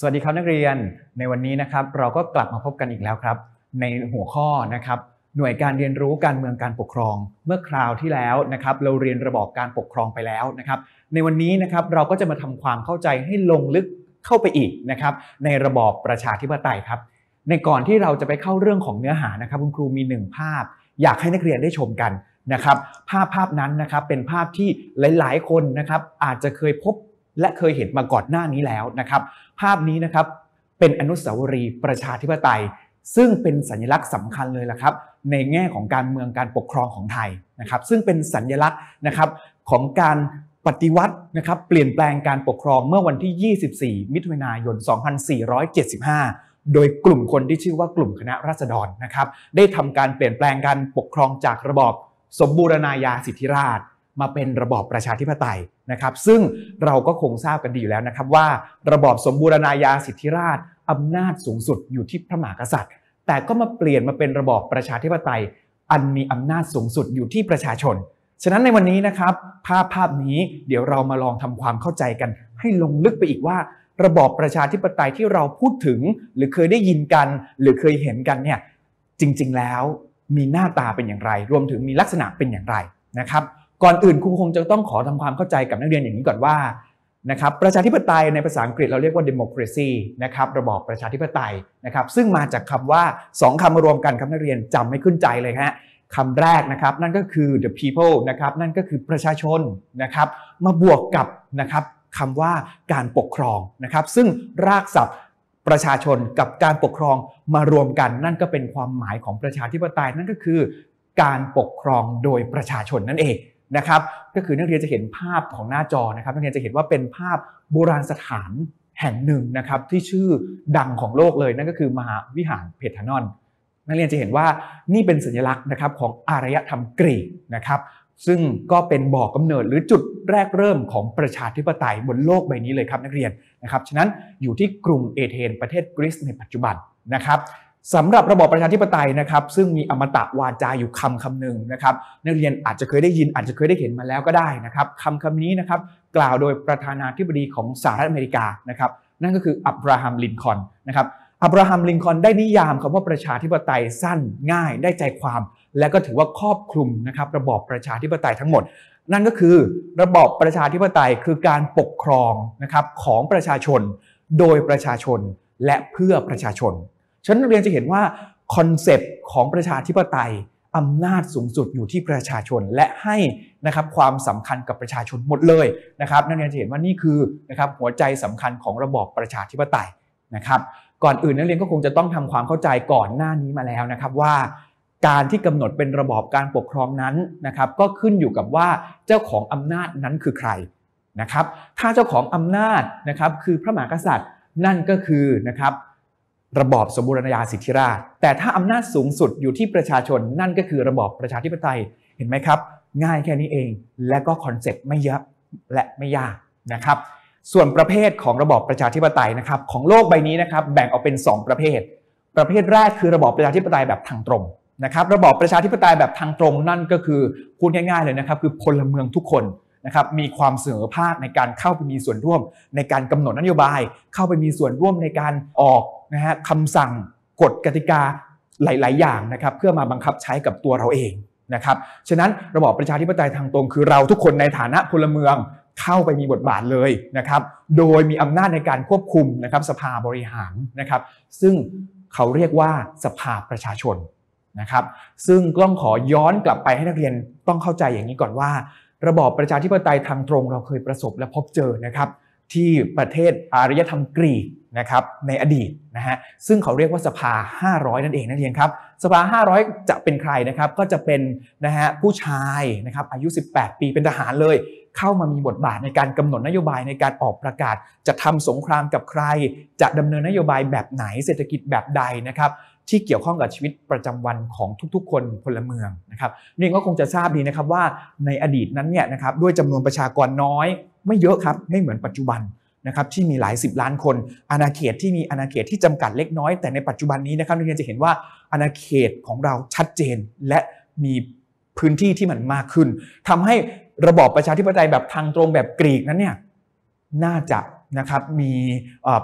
สวัสดีครับ นักเรียนในวันนี้นะครับเราก็กลับมาพบกันอีกแล้วครับ ในหัวข้อนะครับ หน่วยการเรียนรู้การเมืองการปกครอง เมื่อคราวที่แล้วนะครับ เราเรียนระบอบการปกครองไปแล้วนะครับในวันนี้นะครับเราก็จะมาทำความเข้าใจให้ลงลึกเข้าไปอีกนะครับ ในระบอบประชาธิปไตยครับ ในก่อนที่เราจะไปเข้าเรื่องของเนื้อหานะครับคุณครูมีหนึ่งภาพ อยากให้นักเรียนได้ชมกันนะครับ ภาพภาพนั้นนะครับเป็นภาพที่หลาย ๆ คนนะครับ อาจจะเคยพบและเคยเห็นมาก่อนหน้านี้แล้วนะครับ ภาพนี้นะครับเป็นอนุสาวรีย์ประชาธิปไตย ซึ่งเป็นสัญลักษณ์สำคัญเลยละครับในแง่ของการเมืองการปกครองของไทยนะครับ ซึ่งเป็นสัญลักษณ์นะครับของการปฏิวัตินะครับเปลี่ยนแปลงการปกครองเมื่อวันที่ 24 มิถุนายน 2475 โดยกลุ่มคนที่ชื่อว่ากลุ่มคณะราษฎรนะครับได้ทำการเปลี่ยนแปลงการปกครองจากระบอบ สมบูรณาญาสิทธิราชมาเป็นระบอบประชาธิปไตยนะครับ ซึ่งเราก็คงทราบกันดีอยู่แล้วนะครับ ว่าระบอบสมบูรณาญาสิทธิราชอำนาจสูงสุดอยู่ที่พระมหากษัตริย์ แต่ก็มาเปลี่ยนมาเป็นระบอบประชาธิปไตยอันมีอำนาจสูงสุดอยู่ที่ประชาชนฉะนั้นในวันนี้นะครับ ภาพภาพนี้เดี๋ยวเรามาลองทำความเข้าใจกัน ให้ลงลึกไปอีกว่า ระบอบประชาธิปไตยที่เราพูดถึง หรือเคยได้ยินกันหรือเคยเห็นกันเนี่ยจริงๆ แล้ว มีหน้าตาเป็นอย่างไร รวมถึงมีลักษณะเป็นอย่างไรนะครับก่อนอื่นครูคงจะต้องขอทำความเข้าใจกับนักเรียนอย่างนี้ก่อนว่านะครับประชาธิปไตยในภาษาอังกฤษเราเรียกว่า democracy นะครับระบอบประชาธิปไตยนะครับซึ่งมาจากคำว่า 2คำมารวมกันครับนักเรียนจำไม่ขึ้นใจเลยฮะคำแรกนะครับนั่นก็คือ the people นะครับนั่นก็คือประชาชนนะครับมาบวกกับนะครับคำว่าการปกครองนะครับซึ่งรากศัพท์ประชาชนกับการปกครองมารวมกัน นั่นก็เป็นความหมายของประชาธิปไตยนั่นก็คือ การปกครองโดยประชาชนนั่นเองนะครับก็คือนักเรียนจะเห็นภาพของหน้าจอนะครับ นักเรียนจะเห็นว่าเป็นภาพโบราณสถานแห่งหนึ่งนะครับที่ชื่อดังของโลกเลย นั่นก็คือมหาวิหารเพทานอน นักเรียนจะเห็นว่านี่เป็นสัญลักษณ์นะครับของอารยธรรมกรีกนะครับ ซึ่งก็เป็นบ่อกกำเนิดหรือจุดแรกเริ่มของประชาธิปไตยบนโลกใบนี้เลยครับ นักเรียนนะครับฉะนั้นอยู่ที่กรุงเอเธนประเทศกรีซในปัจจุบันนะครับสำหรับระบอบประชาธิปไตยนะครับซึ่งมีอมตะวาจาอยู่คำคำหนึ่งนะครับนักเรียนอาจจะเคยได้ยิน อาจจะเคยได้เห็นมาแล้วก็ได้นะครับคำคำนี้นะครับกล่าวโดยประธานาธิบดีของสหรัฐอเมริกานะครับนั่นก็คืออับราฮัม ลินคอนนะครับอับราฮัม ลินคอนได้นิยามคำว่าประชาธิปไตยสั้นง่ายได้ใจความ และก็ถือว่าครอบคลุมนะครับระบอบประชาธิปไตยทั้งหมด นั่นก็คือระบอบประชาธิปไตยคือการปกครองนะครับของประชาชนโดยประชาชนและเพื่อประชาชนฉนันเรียนจะเห็นว่าคอนเซปต์ของประชาธิปไตยอำนาจสูงสุดอยู่ที่ประชาชน และให้นะครับความสำคัญกับประชาชนหมดเลยนะครับ นักเรียนจะเห็นว่านี่คือนะครับหัวใจสำคัญของระบอบประชาธิปไตยนะครับ ก่อนอื่นนักเรียนก็คงจะต้องทำความเข้าใจก่อนหน้านี้มาแล้วนะครับว่า การที่กำหนดเป็นระบอบการปกครองนั้นนะครับ ก็ขึ้นอยู่กับว่าเจ้าของอำนาจนั้นคือใครนะครับ ถ้าเจ้าของอำนาจนะครับคือพระมหากษัตริย์นั่นก็คือนะครับระบอบสมบูรณาญาสิทธิราชแต่ถ้าอำนาจสูงสุดอยู่ที่ประชาชนนั่นก็คือระบอบประชาธิปไตย เห็นไหมครับ ง่ายแค่นี้เอง และก็คอนเซ็ปต์ไม่เยอะและไม่ยากนะครับ ส่วนประเภทของระบอบประชาธิปไตยนะครับของโลกใบนี้นะครับแบ่งออกเป็น 2 ประเภท ประเภทแรกคือระบอบประชาธิปไตยแบบทางตรงนะครับระบอบประชาธิปไตยแบบทางตรง นั่นก็คือพูดง่าย ๆ เลยนะครับคือพลเมืองทุกคนนะครับมีความเสมอภาคในการเข้าไปมีส่วนร่วมในการกำหนดนโยบาย เข้าไปมีส่วนร่วมในการออกนะฮะคำสั่งกฎกติกาหลาย ๆ อย่างนะครับ เพื่อมาบังคับใช้กับตัวเราเองนะครับฉะนั้นระบอบประชาธิปไตยทางตรงคือเราทุกคนในฐานะพลเมืองเข้าไปมีบทบาทเลยนะครับ โดยมีอำนาจในการควบคุมนะครับสภาบริหารนะครับ ซึ่งเขาเรียกว่าสภาประชาชนนะครับ ซึ่งต้องขอย้อนกลับไปให้นักเรียนต้องเข้าใจอย่างนี้ก่อนว่า ระบอบประชาธิปไตยทางตรง เราเคยประสบและพบเจอนะครับที่ประเทศอารยธรรมกรีกนะครับในอดีตนะฮะซึ่งเขาเรียกว่าสภา 500 นั่นเองนักเรียนครับสภา 500 จะเป็นใครนะครับก็จะเป็นนะฮะผู้ชายนะครับอายุ 18 ปีเป็นทหารเลย เข้ามามีบทบาทในการกำหนดนโยบายในการออกประกาศจะทำสงครามกับใคร จะดำเนินนโยบายแบบไหนเศรษฐกิจแบบใดนะครับที่เกี่ยวข้องกับชีวิตประจำวันของทุกๆ คนพลเมืองนะครับนี่ก็คงจะทราบดีนะครับว่าในอดีตนั้นเนี่ยนะครับด้วยจำนวนประชากรน้อยไม่เยอะครับไม่เหมือนปัจจุบันนะครับที่มีหลาย10ล้านคนอาณาเขตที่มีอาณาเขตที่จำกัดเล็กน้อยแต่ในปัจจุบันนี้นะครับนักเรียนจะเห็นว่าอาณาเขตของเราชัดเจนและมีพื้นที่ที่มันมากขึ้น ทำให้ระบอบประชาธิปไตยแบบทางตรงแบบกรีกนั้นเนี่ยน่าจะนะครับมี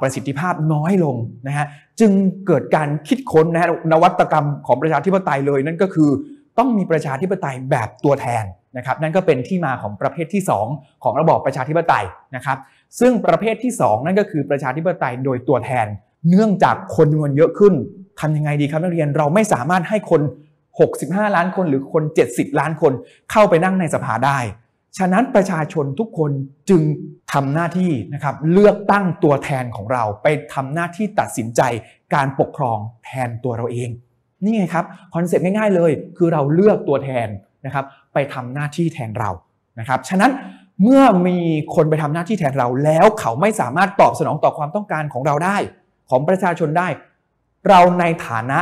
ประสิทธิภาพน้อยลงนะฮะจึงเกิดการคิดค้นนะฮะนวัตกรรมของประชาธิปไตยเลยนั่นก็คือต้องมีประชาธิปไตยแบบตัวแทนนะครับนั่นก็เป็นที่มาของประเภทที่ 2 ของระบอบประชาธิปไตยนะครับซึ่งประเภทที่ 2 นั่นก็คือประชาธิปไตยโดยตัวแทนเนื่องจากคนจำนวนเยอะขึ้นทำยังไงดีครับ นักเรียนเราไม่สามารถให้คน 65 ล้านคนหรือคน 70 ล้านคนเข้าไปนั่งในสภาได้ ฉะนั้นประชาชนทุกคนจึงทำหน้าที่นะครับเลือกตั้งตัวแทนของเราไปทำหน้าที่ตัดสินใจการปกครองแทนตัวเราเองนี่ไงครับคอนเซ็ปต์ง่ายๆเลย คือเราเลือกตัวแทนนะครับไปทำหน้าที่แทนเรา นะครับ ฉะนั้นเมื่อมีคนไปทำหน้าที่แทนเรา แล้วเขาไม่สามารถตอบสนองต่อความต้องการของเราได้ ของประชาชนได้ เราในฐานะ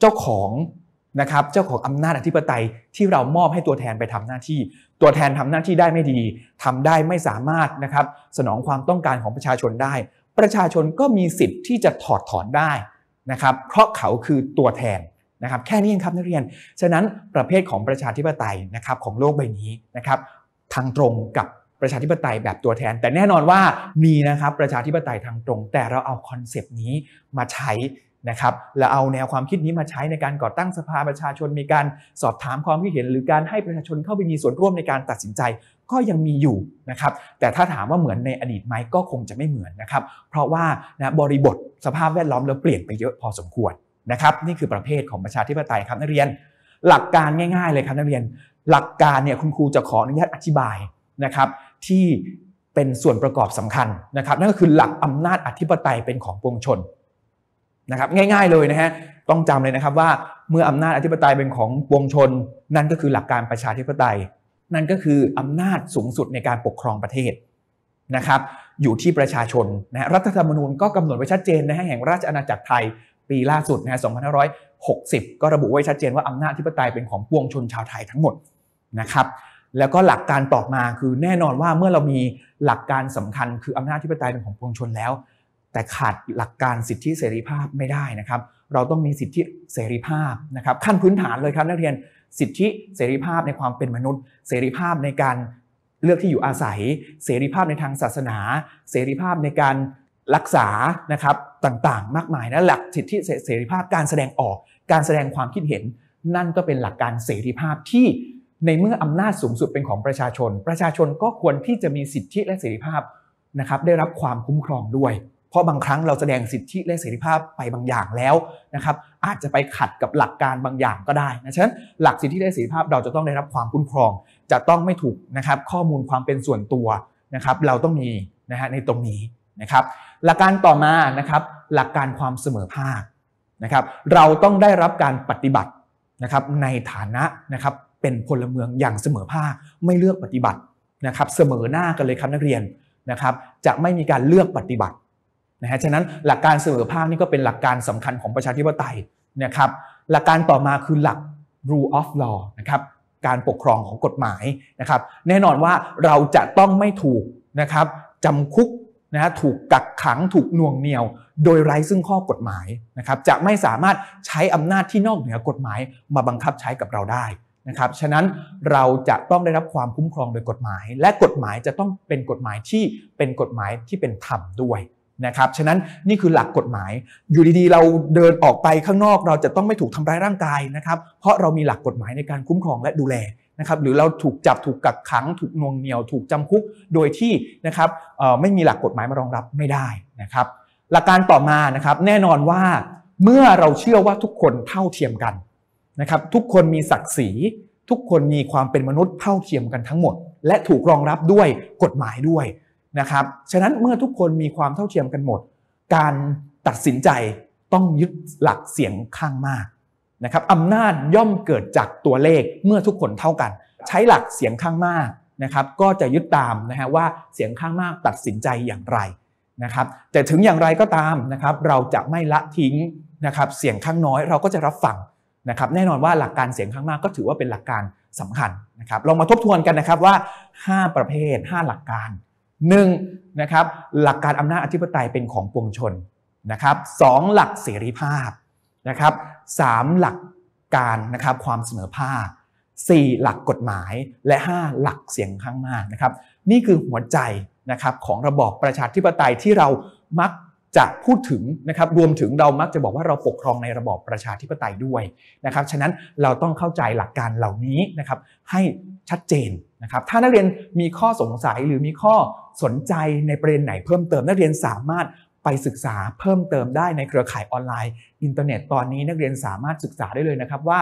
เจ้าของ นะครับ เจ้าของอำนาจอธิปไตย ที่เรามอบให้ตัวแทนไปทำหน้าที่ ตัวแทนทำหน้าที่ได้ไม่ดี ทำได้ไม่สามารถ นะครับ สนองความต้องการของประชาชนได้ ประชาชนก็มีสิทธิ์ที่จะถอดถอนได้นะครับ เพราะเขาคือตัวแทนนะครับแค่นี้เองครับนักเรียน ฉะนั้นประเภทของประชาธิปไตยนะครับของโลกใบนี้นะครับทางตรงกับประชาธิปไตยแบบตัวแทน แต่แน่นอนว่ามีนะครับประชาธิปไตยทางตรง แต่เราเอาคอนเซป t นี้มาใช้นะครับเราเอาแนวความคิดนี้มาใช้ในการก่อตั้งสภาประชาชนมีการสอบถามความคิดเห็น หรือการให้ประชาชนเข้าไปมีส่วนร่วมในการตัดสินใจก็ยังมีอยู่นะครับแต่ถ้าถามว่าเหมือนในอดีตไหมก็คงจะไม่เหมือนนะครับเพราะว่านะบริบทสภาพแวดล้อมเราเปลี่ยนไปเยอะพอสมควรนะครับนี่คือประเภทของประชาธิปไตย ครับนักเรียนหลักการง่าย ๆ เลยครับนักเรียนหลักการเนี่ยคุณครูจะขออนุญาตอธิบายนะครับที่เป็นส่วนประกอบสำคัญนะครับนั่นก็คือหลักอำนาจอธิปไตยเป็นของปวงชนนะครับง่ายๆเลยนะฮะต้องจำเลยนะครับว่าเมื่ออำนาจอธิปไตยเป็นของปวงชน นั่นก็คือหลักการประชาธิปไตย นั่นก็คืออำนาจสูงสุดในการปกครองประเทศนะครับอยู่ที่ประชาชนนะรัฐธรรมนูญก็กำหนดไว้ชัดเจนนะฮะแห่งราชอาณาจักรไทยปีล่าสุดนะฮะ2560 ก็ระบุไว้ชัดเจน ว่าอำนาจธิปไตยเป็นของปวงชนชาวไทยทั้งหมดนะครับ แล้วก็หลักการต่อมาคือแน่นอนว่าเมื่อเรามีหลักการสำคัญคืออำนาจธิปไตยเป็นของปวงชนแล้ว แต่ขาดหลักการสิทธิเสรีภาพไม่ได้นะครับ เราต้องมีสิทธิเสรีภาพนะครับ ขั้นพื้นฐานเลยครับนักเรียนสิทธิเสรีภาพในความเป็นมนุษย์ เสรีภาพในการเลือกที่อยู่อาศัยเสรีภาพในทางศาสนาเสรีภาพในการรักษา นะครับ ต่างๆ มากมาย นะ หลัก สิทธิ เสรีภาพ การแสดง ออก การ แสดง ความ คิด เห็น นั่น ก็ เป็น หลัก การ เสรีภาพ ที่ ใน เมื่อ อำนาจ สูงสุด เป็น ของ ประชาชน ประชาชน ก็ ควร ที่ จะ มี สิทธิ และ เสรีภาพ นะครับ ได้รับ ความ คุ้มครอง ด้วย เพราะ บางครั้ง เรา แสดง สิทธิ และ เสรีภาพ ไป บางอย่าง แล้ว นะครับ อาจจะ ไป ขัด กับหลักการ บางอย่าง ก็ได้นะฉะนั้น หลัก สิทธิ และ เสรีภาพ เรา จะต้องได้รับความคุ้มครอง จะต้อง ไม่ ถูก นะครับ ข้อมูล ความ เป็นส่วนตัว นะครับ เรา ต้อง มี นะฮะในตรงนี้นะครับหลักการต่อมานะครับหลักการความเสมอภาคนะครับเราต้องได้รับการปฏิบัตินะครับในฐานะนะครับ เป็นพลเมืองอย่างเสมอภาค ไม่เลือกปฏิบัตินะครับเสมอหน้ากันเลยครับนักเรียนนะครับจะไม่มีการเลือกปฏิบัตินะฮะฉะนั้นหลักการเสมอภาคนี่ก็เป็นหลักการสำคัญของประชาธิปไตยนะครับหลักการต่อมาคือหลัก rule of law นะครับการปกครองของกฎหมายนะครับแน่นอนว่าเราจะต้องไม่ถูกนะครับจำคุกนะฮะถูกกักขังถูกน่วงเหนี่ยวโดยไร้ซึ่งข้อกฎหมายนะครับจะไม่สามารถใช้อำนาจที่นอกเหนือกฎหมายมาบังคับใช้กับเราได้นะครับฉะนั้นเราจะต้องได้รับความคุ้มครองโดยกฎหมาย และกฎหมายจะต้องเป็นกฎหมายที่เป็นกฎหมายที่เป็นธรรมด้วยนะครับฉะนั้นนี่คือหลักกฎหมาย อยู่ดีๆ เราเดินออกไปข้างนอก เราจะต้องไม่ถูกทำร้ายร่างกายนะครับเพราะเรามีหลักกฎหมายในการคุ้มครอง และดูแลนะครับหรือเราถูกจับถูกกักขังถูกนวงเหนียวถูกจำคุกโดยที่นะครับไม่มีหลักกฎหมายมารองรับไม่ได้นะครับ หลักการต่อมานะครับแน่นอนว่าเมื่อเราเชื่อว่าทุกคนเท่าเทียมกันนะครับทุกคนมีศักดิ์ศรีทุกคนมีความเป็นมนุษย์เท่าเทียมกันทั้งหมด และถูกรองรับด้วยกฎหมายด้วยนะครับฉะนั้นเมื่อทุกคนมีความเท่าเทียมกันหมด การตัดสินใจต้องยึดหลักเสียงข้างมากนะครับอำนาจย่อมเกิดจากตัวเลขเมื่อทุกคนเท่ากัน ใช้หลักเสียงข้างมากนะครับก็จะยึดตามนะฮะว่าเสียงข้างมากตัดสินใจอย่างไรนะครับแต่ถึงอย่างไรก็ตามนะครับเราจะไม่ละทิ้งนะครับเสียงข้างน้อยเราก็จะรับฟังนะครับแน่นอนว่าหลักการเสียงข้างมากก็ถือว่าเป็นหลักการสำคัญนะครับลองมาทบทวนกันนะครับว่า 5 ประเภท 5 หลักการ1นะครับหลักการอำนาจอธิปไตยเป็นของปวงชนนะครับสหลักเสรีภาพนะครับสหลักการนะครับ ความเสมอภาค4หลักกฎหมาย และ 5 หลักเสียงข้างมากนะครับ นี่คือหัวใจนะครับของระบอบประชาธิปไตยที่เรามักจะพูดถึงนะครับ รวมถึงเรามักจะบอกว่าเราปกครองในระบอบประชาธิปไตยด้วยนะครับ ฉะนั้นเราต้องเข้าใจหลักการเหล่านี้นะครับให้ชัดเจนนะครับ ถ้านักเรียนมีข้อสงสัยหรือมีข้อสนใจในประเด็นไหนเพิ่มเติม นักเรียนสามารถไปศึกษาเพิ่มเติมได้ในเครือข่ายออนไลน์ อินเทอร์เน็ตตอนนี้ นักเรียนสามารถศึกษาได้เลยนะครับว่า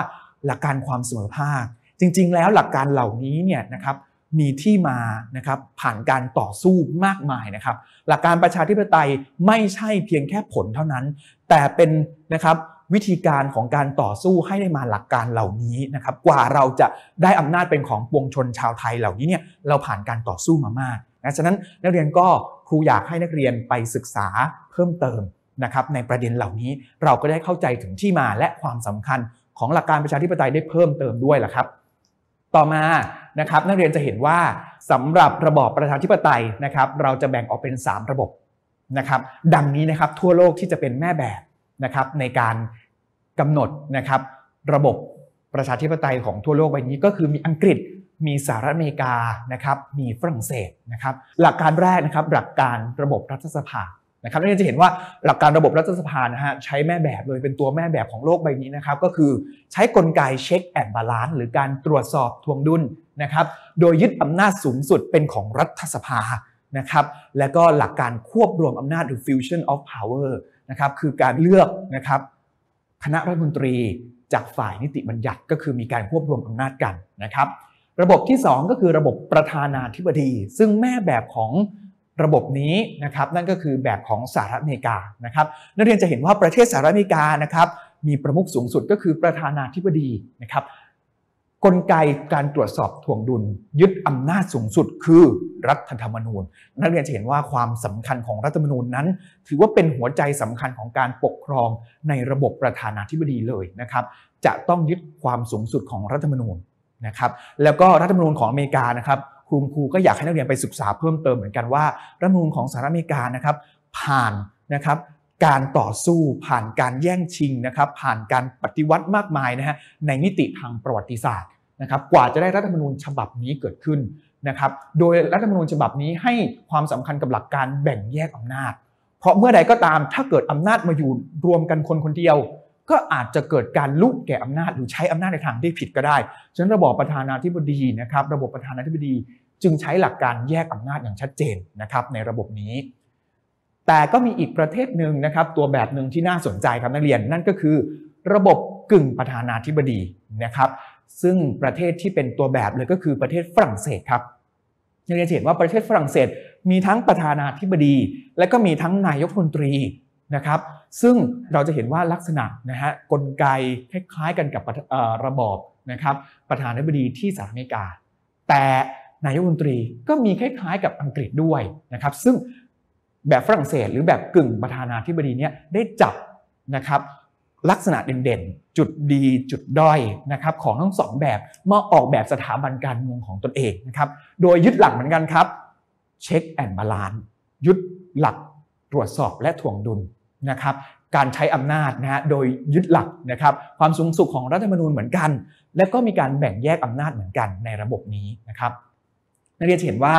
หลักการความเสมอภาคจริง ๆ แล้วหลักการเหล่านี้เนี่ยนะครับมีที่มานะครับผ่านการต่อสู้มากมายนะครับหลักการประชาธิปไตยไม่ใช่เพียงแค่ผลเท่านั้น แต่เป็นนะครับวิธีการของการต่อสู้ให้ได้มาหลักการเหล่านี้นะครับกว่าเราจะได้อำนาจเป็นของปวงชนชาวไทยเหล่านี้เนี่ยเราผ่านการต่อสู้มามากนะฉะนั้นนักเรียนก็ครูอยากให้นักเรียนไปศึกษาเพิ่มเติมนะครับในประเด็นเหล่านี้เราก็ได้เข้าใจถึงที่มาและความสำคัญของหลักการประชาธิปไตยได้เพิ่มเติมด้วยล่ะครับ ต่อมานะครับนักเรียนจะเห็นว่าสำหรับระบอบประชาธิปไตยนะครับเราจะแบ่งออกเป็น 3 ระบบนะครับดังนี้นะครับทั่วโลกที่จะเป็นแม่แบบนะครับในการกำหนดนะครับระบบประชาธิปไตยของทั่วโลกใบนี้ก็คือมีอังกฤษมีสหรัฐอเมริกานะครับ มีฝรั่งเศสนะครับ หลักการแรกนะครับ หลักการระบบรัฐสภา นะครับนี่จะเห็นว่าหลักการระบบรัฐสภานะฮะใช้แม่แบบเลย เป็นตัวแม่แบบของโลกใบนี้นะครับ ก็คือใช้กลไกเช็คแอนบาลานซ์หรือการตรวจสอบทวงดุลนะครับ โดยยึดอำนาจสูงสุดเป็นของรัฐสภา นะครับ และก็หลักการควบรวมอำนาจ หรือ fusion of power นะครับ คือการเลือกนะครับคณะรัฐมนตรีจากฝ่ายนิติบัญญัติก็คือมีการควบรวมอำนาจกันนะครับระบบที่ 2 ก็คือระบบประธานาธิบดี ซึ่งแม่แบบของระบบนี้นะครับนั่นก็คือแบบของสหรัฐอเมริกานะครับนักเรียนจะเห็นว่าประเทศสหรัฐอเมริกานะครับมีประมุขสูงสุดก็คือประธานาธิบดีนะครับกลไกการตรวจสอบถ่วงดุล ยึดอำนาจสูงสุดคือรัฐธรรมนูญ นักเรียนจะเห็นว่าความสำคัญของรัฐธรรมนูญนั้น ถือว่าเป็นหัวใจสำคัญของการปกครองในระบบประธานาธิบดีเลยนะครับจะต้องยึดความสูงสุดของรัฐธรรมนูญนะครับแล้วก็รัฐธรรมนูญของอเมริกานะครับครูครูก็อยากให้นักเรียนไปศึกษาเพิ่มเติมเหมือนกันว่ารัฐธรรมนูญของสหรัฐอเมริกานะครับผ่านนะครับการต่อสู้ ผ่านการแย่งชิงนะครับผ่านการปฏิวัติมากมายนะฮะในมิติทางประวัติศาสตร์นะครับกว่าจะได้รัฐธรรมนูญฉบับนี้เกิดขึ้นนะครับโดยรัฐธรรมนูญฉบับนี้ให้ความสำคัญกับหลักการแบ่งแยกอำนาจ เพราะเมื่อใดก็ตามถ้าเกิดอำนาจมาอยู่รวมกันคนคนเดียวก็อาจจะเกิดการลุกแก่อำนาจหรือใช้อำนาจในทางที่ผิดก็ได้ฉะนั้นระบอบประธานาธิบดีนะครับ ระบบประธานาธิบดีจึงใช้หลักการแยกอำนาจอย่างชัดเจนนะครับในระบบนี้ แต่ก็มีอีกประเทศหนึ่งนะครับ ตัวแบบหนึ่งที่น่าสนใจครับนักเรียนนั่นก็คือ ระบบกึ่งประธานาธิบดีนะครับ ซึ่งประเทศที่เป็นตัวแบบเลยก็คือประเทศฝรั่งเศสครับนักเรียนเห็นว่าประเทศฝรั่งเศส มีทั้งประธานาธิบดี และก็มีทั้งนายกรัฐมนตรีนะครับซึ่งเราจะเห็นว่าลักษณะนะฮะกลไกคล้ายๆกันกับระบอบนะครับประธานาธิบดีที่สหรัฐอเมริกา แต่นายกรัฐมนตรีก็มีคล้ายๆ กับอังกฤษด้วยนะครับซึ่งแบบฝรั่งเศสหรือแบบกึ่งประธานาธิบดีเนี้ยได้จับนะครับลักษณะเด่นๆ จุดดีจุดด้อยนะครับของทั้งสองแบบมาออกแบบสถาบันการเมืองของตนเองนะครับโดยยึดหลักเหมือนกันครับ เช็คแอนด์บาลานซ์ยึดหลักตรวจสอบและถ่วงดุลนะครับการใช้อำนาจนะฮะโดยยึดหลักนะครับความสูงสุดของรัฐธรรมนูญเหมือนกัน และก็มีการแบ่งแยกอำนาจเหมือนกันในระบบนี้นะครับ นักเรียนเห็นว่า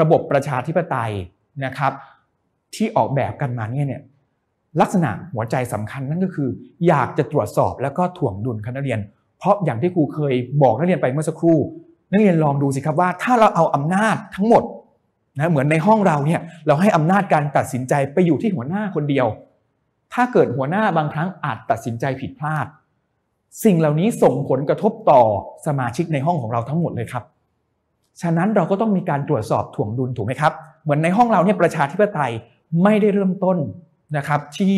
ระบบประชาธิปไตยนะครับที่ออกแบบกันมาเนียเนี่ยลักษณะหัวใจสำคัญนั่นก็คือ อยากจะตรวจสอบแล้วก็ถ่วงดุลคณะเรียน เพราะอย่างที่ครูเคยบอกนักเรียนไปเมื่อสักครู่ นักเรียนลองดูสิครับว่าถ้าเราเอาอำนาจทั้งหมดนะเหมือนในห้องเราเนี่ยเราให้อำนาจการตัดสินใจไปอยู่ที่หัวหน้าคนเดียว ถ้าเกิดหัวหน้าบางครั้งอาจตัดสินใจผิดพลาด สิ่งเหล่านี้ส่งผลกระทบต่อสมาชิกในห้องของเราทั้งหมดเลยครับ ฉะนั้นเราก็ต้องมีการตรวจสอบถ่วงดุลถูกไหมครับ เหมือนในห้องเราเนี่ยประชาธิปไตยไม่ได้เริ่มต้นนะครับที่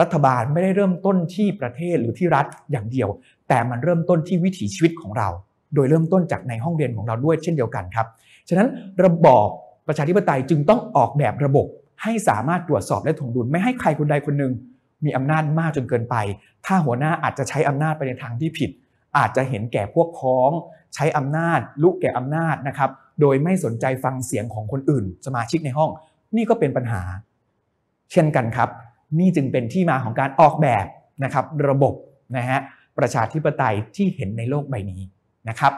รัฐบาลไม่ได้เริ่มต้นที่ประเทศหรือที่รัฐอย่างเดียว แต่มันเริ่มต้นที่วิถีชีวิตของเรา โดยเริ่มต้นจากในห้องเรียนของเราด้วยเช่นเดียวกันครับฉะนั้นระบอบประชาธิปไตยจึงต้องออกแบบระบบ ให้สามารถตรวจสอบและถ่วงดุลไม่ให้ใครคนใดคนหนึ่ง มีอำนาจมากจนเกินไป ถ้าหัวหน้าอาจจะใช้อำนาจไปในทางที่ผิด อาจจะเห็นแก่พวกพ้อง ใช้อำนาจ ลุกแก่อำนาจนะครับ โดยไม่สนใจฟังเสียงของคนอื่น สมาชิกในห้อง นี่ก็เป็นปัญหา เช่นกันครับ นี่จึงเป็นที่มาของการออกแบบนะครับ ระบบนะฮะประชาธิปไตยที่เห็นในโลกใบนี้นะครับ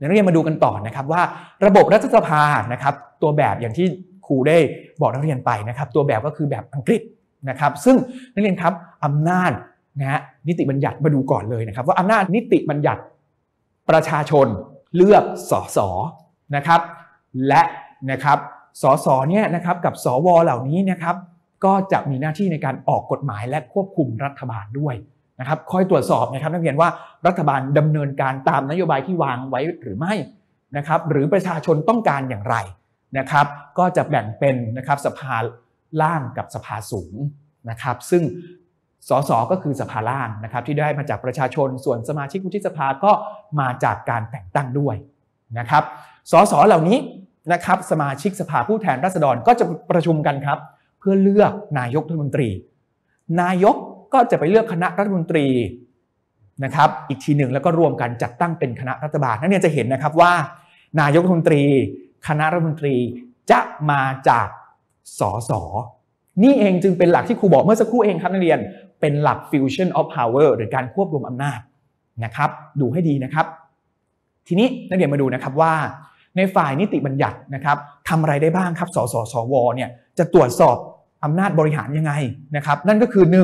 นักเรียนมาดูกันต่อนะครับว่าระบบรัฐสภานะครับตัวแบบอย่างที่ครูได้บอกนักเรียนไปนะครับตัวแบบก็คือแบบอังกฤษนะครับซึ่งนักเรียนครับอำนาจนะฮะนิติบัญญัติมาดูก่อนเลยนะครับ ว่าอำนาจนิติบัญญัติ ประชาชนเลือกสสนะครับและนะครับสสเนี่ยนะครับกับสวเหล่านี้นะครับก็จะมีหน้าที่ในการออกกฎหมายและควบคุมรัฐบาลด้วยนะครับคอยตรวจสอบนะครับนักเรียนว่ารัฐบาลดำเนินการตามนโยบายที่วางไว้หรือไม่นะครับหรือประชาชนต้องการอย่างไรนะครับ ก็จะแบ่งเป็นนะครับสภาล่างกับสภาสูงนะครับซึ่งสสก็คือสภาล่างนะครับที่ได้มาจากประชาชนส่วนสมาชิกวุฒิสภาก็มาจากการแต่งตั้งด้วยนะครับสสเหล่านี้นะครับสมาชิกสภาผู้แทนราษฎรก็จะประชุมกันครับเพื่อเลือกนายกรัฐมนตรี นายกก็จะไปเลือกคณะรัฐมนตรีนะครับอีกทีหนึ่ง แล้วก็รวมกันจัดตั้งเป็นคณะรัฐบาลนั่นเนี่ยจะเห็นนะครับว่า นายกรัฐมนตรี คณะรัฐมนตรีจะมาจากสสนี่เองจึงเป็นหลักที่ครูบอกเมื่อสักครู่เองครับนักเรียนเป็นหลัก fusion of power หรือการควบรวมอำนาจนะครับดูให้ดีนะครับ ทีนี้นักเรียนมาดูนะครับว่าในฝ่ายนิติบัญญัตินะครับทำอะไรได้บ้างครับสสสวเนี่ยจะตรวจสอบอำนาจบริหารยังไงนะครับนั่นก็คือ1น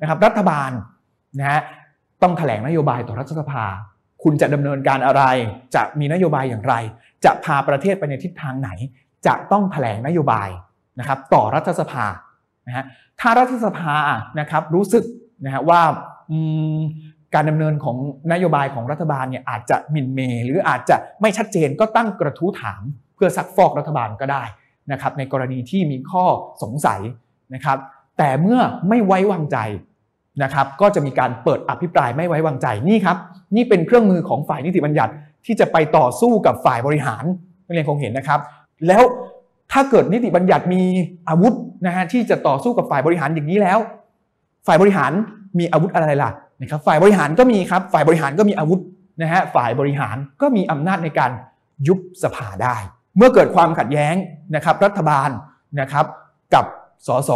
นะครับรัฐบาลนะฮะต้องถแถลงนโยบายต่อรัฐสภา คุณจะดำเนินการอะไรจะมีนโยบายอย่างไร จะพาประเทศไปในทิศทางไหน จะต้องถแถลงนโยบายนะครับต่อรัฐสภานะฮะถ้ารัฐสภานะครับรู้สึกนะฮะว่าการดำเนินของนโยบายของรัฐบาลเนี่ยอาจจะมินเมหรืออาจจะไม่ชัดเจนก็ตั้งกระทู้ถาม เพื่อซักฟอกรัฐบาลก็ได้นะครับในกรณีที่มีข้อสงสัยนะครับแต่เมื่อไม่ไว้วางใจนะครับก็จะมีการเปิดอภิปรายไม่ไว้วางใจนี่ครับนี่เป็นเครื่องมือของฝ่ายนิติบัญญัติที่จะไปต่อสู้กับฝ่ายบริหารนักเรียนคงเห็นนะครับ แล้วถ้าเกิดนิติบัญญัติมีอาวุธนะฮะที่จะต่อสู้กับฝ่ายบริหารอย่างนี้แล้ว ฝ่ายบริหารมีอาวุธอะไรล่ะนะครับฝ่ายบริหารก็มีครับฝ่ายบริหารก็มีอาวุธนะฮะฝ่ายบริหารก็มีอำนาจในการยุบสภาได้เมื่อเกิดความขัดแย้งนะครับรัฐบาลนะครับกับสส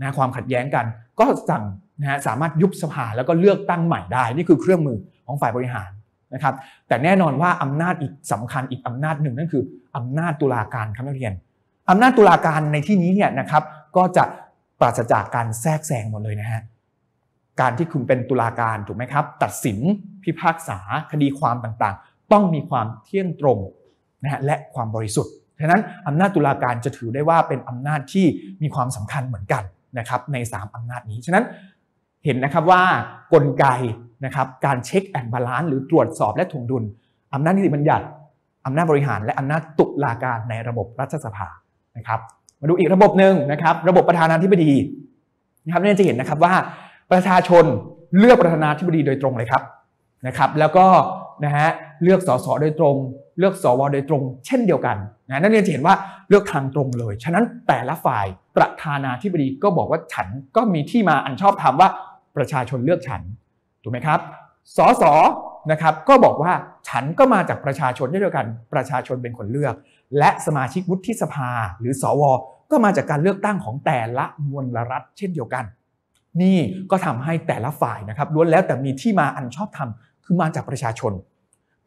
นะความขัดแย้งกัน ก็สั่งนะฮะสามารถยุบสภาแล้วก็เลือกตั้งใหม่ได้นี่คือเครื่องมือของฝ่ายบริหารนะครับ แต่แน่นอนว่าอำนาจอีกสำคัญอีกอำนาจหนึ่งนั่นคืออำนาจตุลาการครับนักเรียนอำนาจตุลาการในที่นี้เนี่ยนะครับก็จะปราศจากการแทรกแซงหมดเลยนะฮะการที่คุณเป็นตุลาการถูกไหมครับ ตัดสินพิพากษาคดีความต่างๆ ต้องมีความเที่ยงตรงนะฮะและความบริสุทธิ์ ฉะนั้นอำนาจตุลาการจะถือได้ว่าเป็นอำนาจที่มีความสำคัญเหมือนกันนะครับใน 3อำนาจนี้ ฉะนั้นเห็นนะครับว่ากลไกนะครับการเช็คแอนด์บาลานซ์หรือตรวจสอบและถ่วงดุลอำนาจนิติบัญญัติอำนาจบริหาร และอำนาจตุลาการในระบบรัฐสภานะครับมาดูอีกระบบหนึ่งนะครับระบบประธานาธิบดีนะครับนี่จะเห็นนะครับว่าประชาชนเลือกประธานาธิบดีโดยตรงเลยครับนะครับแล้วก็นะฮะเลือกสสโดยตรงเลือกสวโดยตรง เช่นเดียวกันนะนัเรียนจะเห็นว่าเลือกทางตรงเลย ฉะนั้นแต่ละฝ่ายประธานาธิบดีก็บอกว่าฉันก็มีที่มาอันชอบธรรมว่าประชาชนเลือกฉันถูกไหมครับ สสนะครับก็บอกว่าฉันก็มาจากประชาชนเช่นเดียวกัน ประชาชนเป็นคนเลือก และสมาชิกวุฒิสภา หรือ สว ก็มาจากการเลือกตั้งของแต่ละมวลรัฐ เช่นเดียวกัน นี่ก็ทำให้แต่ละฝ่ายนะครับล้วนแล้วแต่มีที่มาอันชอบธรรมคือมาจากประชาชน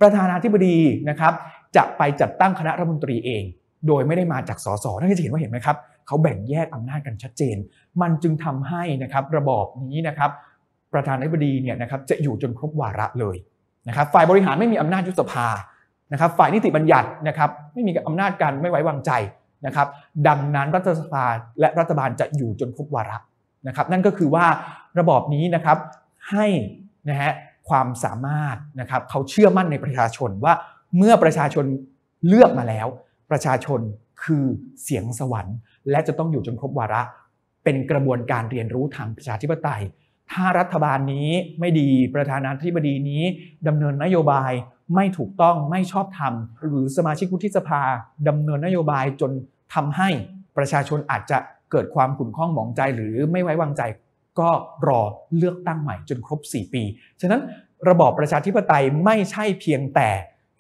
ประธานาธิบดีนะครับจะไปจัดตั้งคณะรัฐมนตรีเอง โดยไม่ได้มาจาก สสนั่นก็จะเห็นว่าเห็นไหมครับเขาแบ่งแยกอำนาจกันชัดเจน มันจึงทำให้นะครับระบอบนี้นะครับ ประธานาธิบดีเนี่ยนะครับจะอยู่จนครบวาระเลยนะครับ ฝ่ายบริหารไม่มีอำนาจยุิสภานะครับ ฝ่ายนิติบัญญัตินะครับไม่มีอำนาจการไม่ไว้วางใจนะครับ ดังนั้น รัฐสภาและรัฐบาลจะอยู่จนครบวาระนะครับ นั่นก็คือว่าระบอบนี้นะครับให้นะฮะความสามารถนะครับเขาเชื่อมั่นในประชาชนว่าเมื่อประชาชนเลือกมาแล้ว ประชาชนคือเสียงสวรรค์ และจะต้องอยู่จนครบวาระเป็นกระบวนการเรียนรู้ทางประชาธิปไตย ถ้ารัฐบาลนี้ไม่ดีประธานาธิบดีนี้ดำเนินนโยบายไม่ถูกต้องไม่ชอบธรรมหรือสมาชิกวุฒิสภาดำเนินนโยบายจนทำให้ประชาชนอาจจะเกิดความขุ่นข้องหมองใจหรือไม่ไว้วางใจก็รอเลือกตั้งใหม่จนครบ 4 ปี ฉะนั้นระบอบประชาธิปไตยไม่ใช่เพียงแต่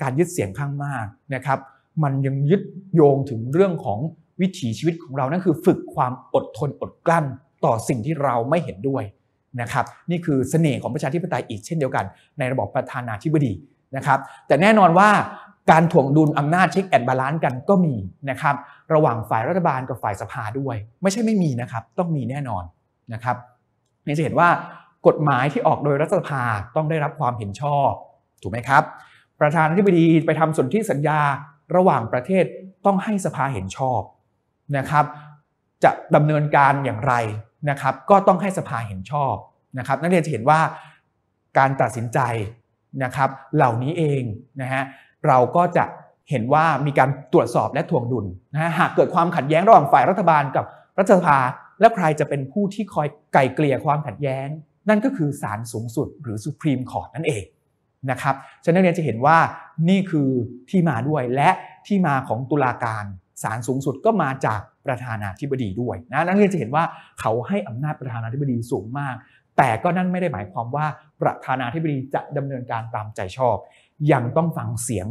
การยึดเสียงข้างมากนะครับ มันยังยึดโยงถึงเรื่องของวิถีชีวิตของเรานั่นคือฝึกความอดทนอดกลั้นต่อสิ่งที่เราไม่เห็นด้วยนะครับ นี่คือเสน่ห์ของประชาธิปไตยอีกเช่นเดียวกัน ในระบอบประธานาธิบดีนะครับ แต่แน่นอนว่าการถ่วงดุลอำนาจเช็คแอนด์บาลานซ์กันก็มีนะครับ ระหว่างฝ่ายรัฐบาลกับฝ่ายสภาด้วยไม่ใช่ไม่มีนะครับ ต้องมีแน่นอนนะครับนี่จะเห็นว่ากฎหมายที่ออกโดยรัฐสภาต้องได้รับความเห็นชอบถูกไหมครับ ประธานาธิบดีไปทำสนธิสัญญาระหว่างประเทศต้องให้สภาเห็นชอบนะครับจะดำเนินการอย่างไรนะครับก็ต้องให้สภาเห็นชอบนะครับนักเรียนจะเห็นว่าการตัดสินใจนะครับเหล่านี้เองนะฮะเราก็จะเห็นว่ามีการตรวจสอบและทวงดุลนะฮะหากเกิดความขัดแย้งระหว่างฝ่ายรัฐบาลกับรัฐสภาและใครจะเป็นผู้ที่คอยไก่เกลี่ยความขัดแย้ง นั่นก็คือศาลสูงสุดหรือสุพรีมคอร์ตนั่นเองนะครับฉะนั้นเรียนจะเห็นว่านี่คือที่มาด้วยและที่มาของตุลาการศาลสูงสุดก็มาจากประธานาธิบดีด้วยนะนักเรียนจะเห็นว่าเขาให้อำนาจประธานาธิบดีสูงมาก แต่ก็นั่นไม่ได้หมายความว่าประธานาธิบดีจะดำเนินการตามใจชอบ ยังต้องฟังเสียง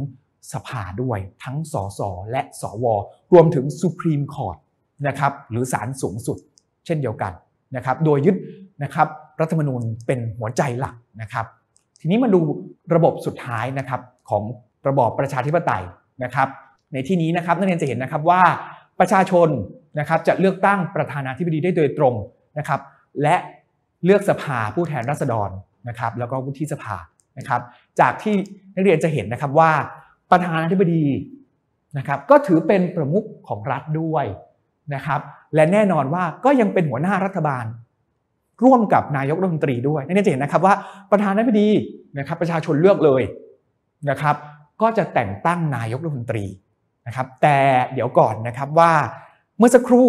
สภาด้วยทั้งสสและสวรวมถึงสุพรีมคอร์ตนะครับหรือศาลสูงสุดเช่นเดียวกันนะครับโดยยึดนะครับรัฐธรรมนูญเป็นหัวใจหลักนะครับ ทีนี้มาดูระบบสุดท้ายนะครับของระบอบประชาธิปไตยนะครับ ในที่นี้นะครับนักเรียนจะเห็นนะครับว่าประชาชนนะครับจะเลือกตั้งประธานาธิบดีได้โดยตรงนะครับและเลือกสภาผู้แทนราษฎรนะครับแล้วก็วุฒิสภานะครับ จากที่นักเรียนจะเห็นนะครับว่าประธานาธิบดีนะครับก็ถือเป็นประมุขของรัฐด้วยนะครับและแน่นอนว่าก็ยังเป็นหัวหน้ารัฐบาล ร่วมกับนายกรัฐมนตรีด้วยนี่จะเห็นนะครับว่าประธานาธิบดีนะครับ ประชาชนเลือกเลยนะครับ ก็จะแต่งตั้งนายกรัฐมนตรีนะครับ แต่เดี๋ยวก่อนนะครับว่า เมื่อสักครู่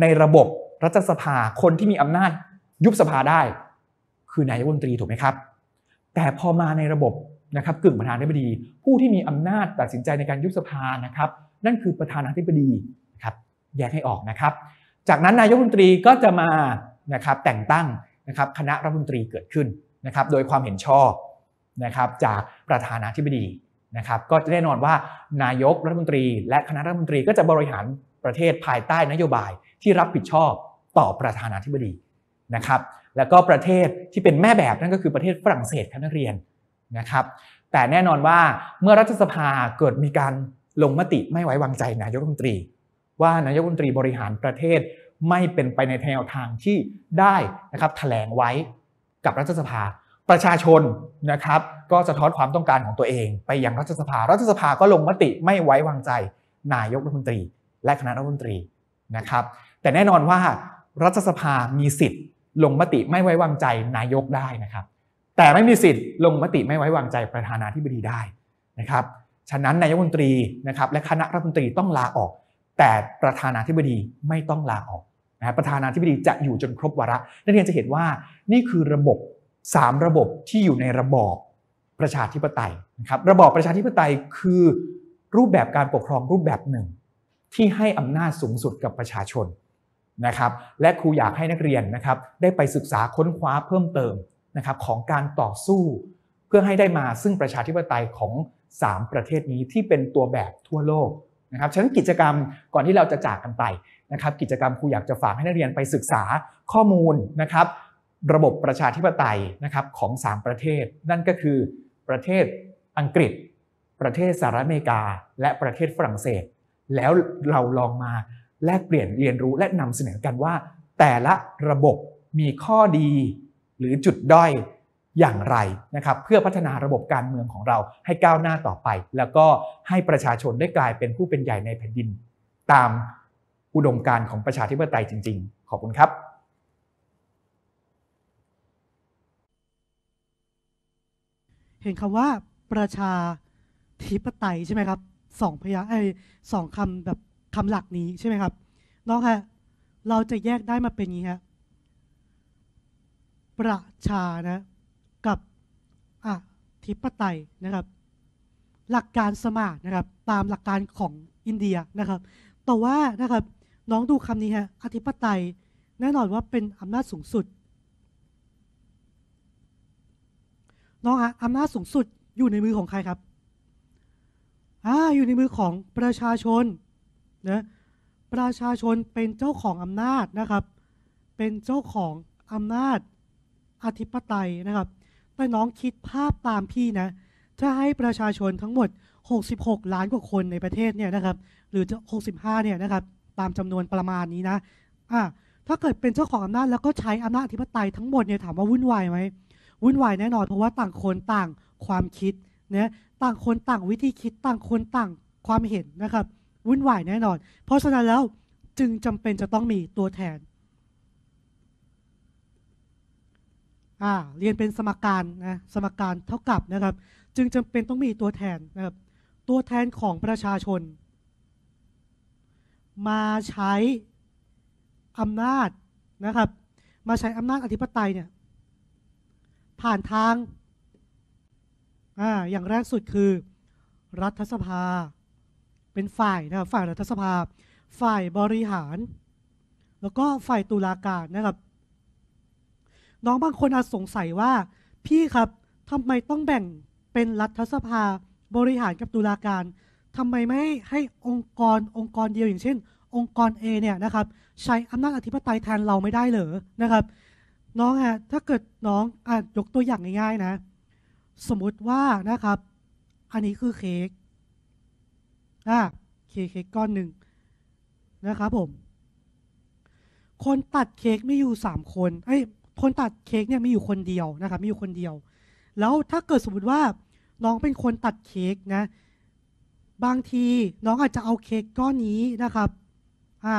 ในระบบรัฐสภาคนที่มีอำนาจยุบสภาได้ คือนายกรัฐมนตรีถูกไหมครับ แต่พอมาในระบบนะครับกึ่งประธานาธิบดี ผู้ที่มีอำนาจตัดสินใจในการยุบสภานะครับ นั่นคือประธานาธิบดีครับแยกให้ออกนะครับ จากนั้นนายกรัฐมนตรีก็จะมานะครับแต่งตั้งนะครับคณะรัฐมนตรีเกิดขึ้นนะครับโดยความเห็นชอบนะครับจากประธานาธิบดีนะครับก็แน่นอนว่านายกรัฐมนตรีและคณะรัฐมนตรีก็จะบริหารประเทศภายใต้นโยบายที่รับผิดชอบต่อประธานาธิบดีนะครับแล้วก็ประเทศที่เป็นแม่แบบนั่นก็คือประเทศฝรั่งเศสครับนักเรียนนะครับ แต่แน่นอนว่าเมื่อรัฐสภาเกิดมีการลงมติไม่ไว้วางใจนายกรัฐมนตรีว่านายกรัฐมนตรีบริหารประเทศไม่เป็นไปในแนวทางที่ได้นะครับถแถลงไว้กับรัฐสภาประชาชนนะครับก็สะท้อนความต้องการของตัวเอง ไปยังรัฐสภา รัฐสภาก็ลงมติไม่ไว้วางใจนายกรัฐมนตรี และคณะรัฐมนตรีนะครับแต่แน่นอนว่า รัฐสภามีสิทธิ์ลงมติไม่ไว้วางใจนายกได้นะครับแต่ไม่มีสิทธิ์ลงมติไม่ไว้วางใจประธานาธิบดีได้นะครับฉะนั้นนายกรัฐมนตรีนะครับและคณะรัฐมนตรีต้องลาออกแต่ประธานาธิบดีไม่ต้องลาออกนะประธานาธิบดีจะอยู่จนครบวาระนักเรียนจะเห็นว่านี่คือระบบ 3 ระบบที่อยู่ในระบอบประชาธิปไตยนะครับระบอบประชาธิปไตยคือรูปแบบการปกครองรูปแบบหนึ่ง ที่ให้อำนาจสูงสุดกับประชาชนนะครับและครูอยากให้นักเรียนนะครับได้ไปศึกษาค้นคว้าเพิ่มเติมนะครับของการต่อสู้ เพื่อให้ได้มาซึ่งประชาธิปไตยของ 3 ประเทศนี้ที่เป็นตัวแบบทั่วโลกะครับฉะนั้นกิจกรรมก่อนที่เราจะจากกันไปนะครับ กิจกรรมครูอยากจะฝากให้นักเรียนไปศึกษาข้อมูลนะครับ ระบบประชาธิปไตยนะครับของ 3 ประเทศ นั่นก็คือประเทศอังกฤษ ประเทศสหรัฐอเมริกา และประเทศฝรั่งเศส แล้วเราลองมาแลกเปลี่ยนเรียนรู้และนำเสนอกันว่า แต่ละระบบมีข้อดีหรือจุดด้อยอย่างไรนะครับ เพื่อพัฒนาระบบการเมืองของเราให้ก้าวหน้าต่อไป แล้วก็ให้ประชาชนได้กลายเป็นผู้เป็นใหญ่ในแผ่นดิน ตามอุดมการณ์ของประชาธิปไตยจริง ๆ ขอบคุณครับ เห็นคำว่าประชาธิปไตยใช่ไหมครับสองพยางไอสองคำแบบคำหลักนี้ใช่ไหมครับน้องฮะเราจะแยกได้มาเป็นอย่างนี้ฮะประชานะกับ อธิปไตยนะครับ หลักการสมานะครับตามหลักการของอินเดียนะครับแต่ว่านะครับน้องดูคำนี้ฮะอธิปไตยแน่นอนว่าเป็นอำนาจสูงสุด น้องฮะอำนาจสูงสุดอยู่ในมือของใครครับอ่าอยู่ในมือของประชาชนนะประชาชนเป็นเจ้าของอำนาจนะครับ เป็นเจ้าของอำนาจอธิปไตยนะครับแต่น้องคิดภาพตามพี่ นะถ้าให้ประชาชนทั้งหมด 66 ล้านกว่าคนในประเทศเนี่ยนะครับหรือ65 เนี่ยนะครับตามจำนวนประมาณนี้นะอ่าถ้าเกิดเป็นเจ้าของอำนาจแล้วก็ใช้อำนาจอธิปไตยทั้งหมดเนี่ยถามว่าวุ่นวายไหมวุ่นวายแน่นอน เพราะว่าต่างคนต่างความคิดนะต่างคนต่างวิธีคิดต่างคนต่างความเห็นนะครับ วุ่นวายแน่นอน เพราะฉะนั้นแล้วจึงจำเป็นจะต้องมีตัวแทนเรียนเป็นสมการนะสมการเท่ากับนะครับ จึงจำเป็นต้องมีตัวแทนนะครับตัวแทนของประชาชน มาใช้อำนาจนะครับ มาใช้อำนาจอธิปไตยเนี่ยผ่านทางอ่าอย่างแรกสุดคือรัฐสภา เป็นฝ่ายนะครับฝ่ายรัฐสภาฝ่ายบริหาร แล้วก็ฝ่ายตุลาการนะครับน้องบางคนอาจสงสัยว่าพี่ครับทำไมต้องแบ่งเป็นรัฐสภาบริหารกับตุลาการทำไมไม่ให้องค์กรองค์กรเดียวอย่างเช่น องค์กร A เนี่ยนะครับใช้อำนาจอธิปไตยแทนเราไม่ได้เหรอนะครับ น้องฮะถ้าเกิดน้องอ่ะยกตัวอย่างง่าย ๆ นะ สมมุติว่านะครับ อันนี้คือเค้กอ่ะเค้กเค้กก้อนหนึ่งนะครับผม คนตัดเค้กไม่อยู่สามคนเอ้ยคนตัดเค้กเนี่ยมีอยู่คนเดียวนะคะมีอยู่คนเดียว แล้วถ้าเกิดสมมติว่าน้องเป็นคนตัดเค้กนะบางทีน้องอาจจะเอาเค้กก้อนนี้นะครับอ่า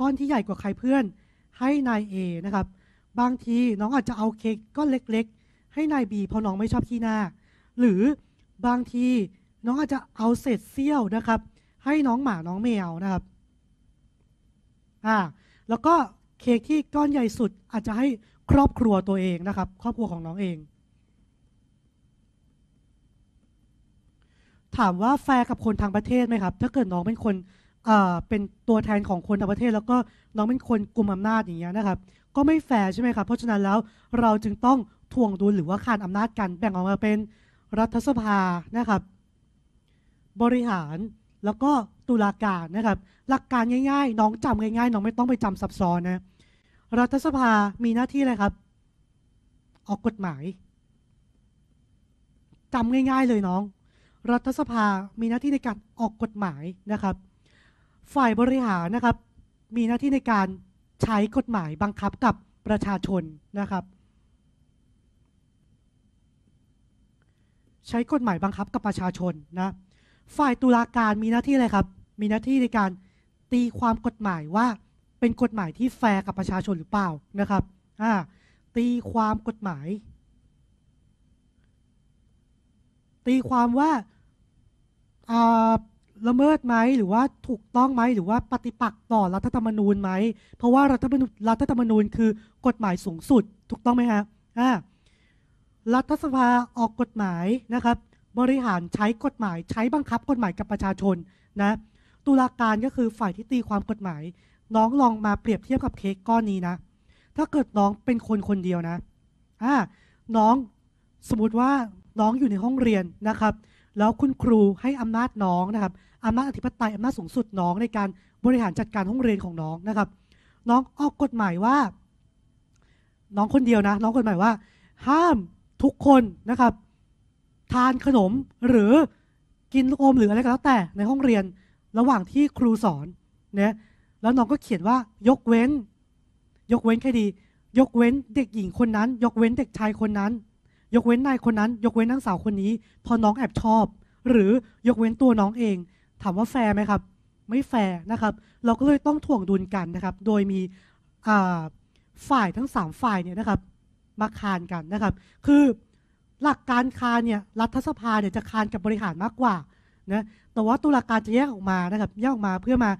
ก้อนที่ใหญ่กว่าใครเพื่อนให้นาย A นะครับบางทีน้องอาจจะเอาเค้กก้อนเล็กๆ ให้นาย B เพราะน้องไม่ชอบขี้หน้าหรือบางทีน้องอาจจะเอาเศษเสี้ยวนะครับ ให้น้องหมาน้องแมวนะครับอ่าแล้วก็เค้กที่ก้อนใหญ่สุดอาจจะให้ครอบครัวตัวเองนะครับครอบครัวของน้องเอง ถามว่าแฟร์กับคนทางประเทศไหมครับถ้าเกิดน้องเป็นคนเป็นตัวแทนของคนทางประเทศ แล้วก็น้องเป็นคนกลุ่มอำนาจอย่างเงี้ยนะครับก็ไม่แฟร์ใช่ไหมครับเพราะฉะนั้นแล้วเราจึงต้องทวงดุลหรือว่าขานอำนาจกัน แบ่งออกมาเป็นรัฐสภานะครับ บริหารแล้วก็ตุลาการนะครับหลักการง่าย ๆ น้องจำง่ายๆน้องไม่ต้องไปจำซับซ้อนนะรัฐสภา มีหน้าที่อะไรครับ ออกกฎหมายจำง่าย ๆเลยน้อง รัฐสภา มีหน้าที่ในการออกกฎหมายนะครับ ฝ่ายบริหารนะครับ มีหน้าที่ในการใช้กฎหมายบังคับกับประชาชนนะครับ ใช้กฎหมายบังคับกับประชาชนนะ ฝ่ายตุลาการมีหน้าที่อะไรครับ มีหน้าที่ในการตีความกฎหมายว่าเป็นกฎหมายที่แฟร์กับประชาชนหรือเปล่านะครับอ่า ตีความกฎหมาย ตีความว่าอ่าละเมิดไหมหรือว่าถูกต้องไหมหรือว่าปฏิปักษ์ต่อรัฐธรรมนูญไหม เพราะว่ารัฐธรรมนูรัฐธรรมนูญคือกฎหมายสูงสุดถูกต้องไหมฮะอ่ารัฐสภาออกกฎหมายนะครับบริหารใช้กฎหมายใช้บังคับกฎหมายกับประชาชนนะตุลาการก็คือฝ่ายที่ตีความกฎหมายน้องลองมาเปรียบเทียบกับเค้กก้อนนี้นะ ถ้าเกิดน้องเป็นคนคนเดียวนะอ่าน้องสมมติว่าน้องอยู่ในห้องเรียนนะครับ แล้วคุณครูให้อำนาจน้องนะครับ อำนาจอธิปไตยอำนาจสูงสุดน้องในการบริหารจัดการห้องเรียนของน้องนะครับ น้องออกกฎหมายว่า น้องคนเดียวนะ น้องกฎหมายว่า ห้ามทุกคนนะครับ ทานขนมหรือกินลูกอมหรืออะไรก็แล้วแต่ในห้องเรียน ระหว่างที่ครูสอนเนี่ยแล้วน้องก็เขียนว่ายกเว้นยกเว้นแค่ดี ยกเว้นเด็กหญิงคนนั้น ยกเว้นเด็กชายคนนั้น ยกเว้นนายคนนั้น ยกเว้นนางสาวคนนี้ พอน้องแอบชอบ หรือยกเว้นตัวน้องเอง ถามว่าแฟร์ไหมครับ ไม่แฟร์นะครับ เราก็เลยต้องถ่วงดุลกันนะครับ โดยมีฝ่ายทั้ง 3 ฝ่ายเนี่ยนะครับมาคานกันนะครับ คือหลักการคานเนี่ยรัฐสภาเนี่ยจะคานกับบริหารมากกว่านะแต่ว่าตุลาการจะแยกออกมานะครับแยกออกมาเพื่อมา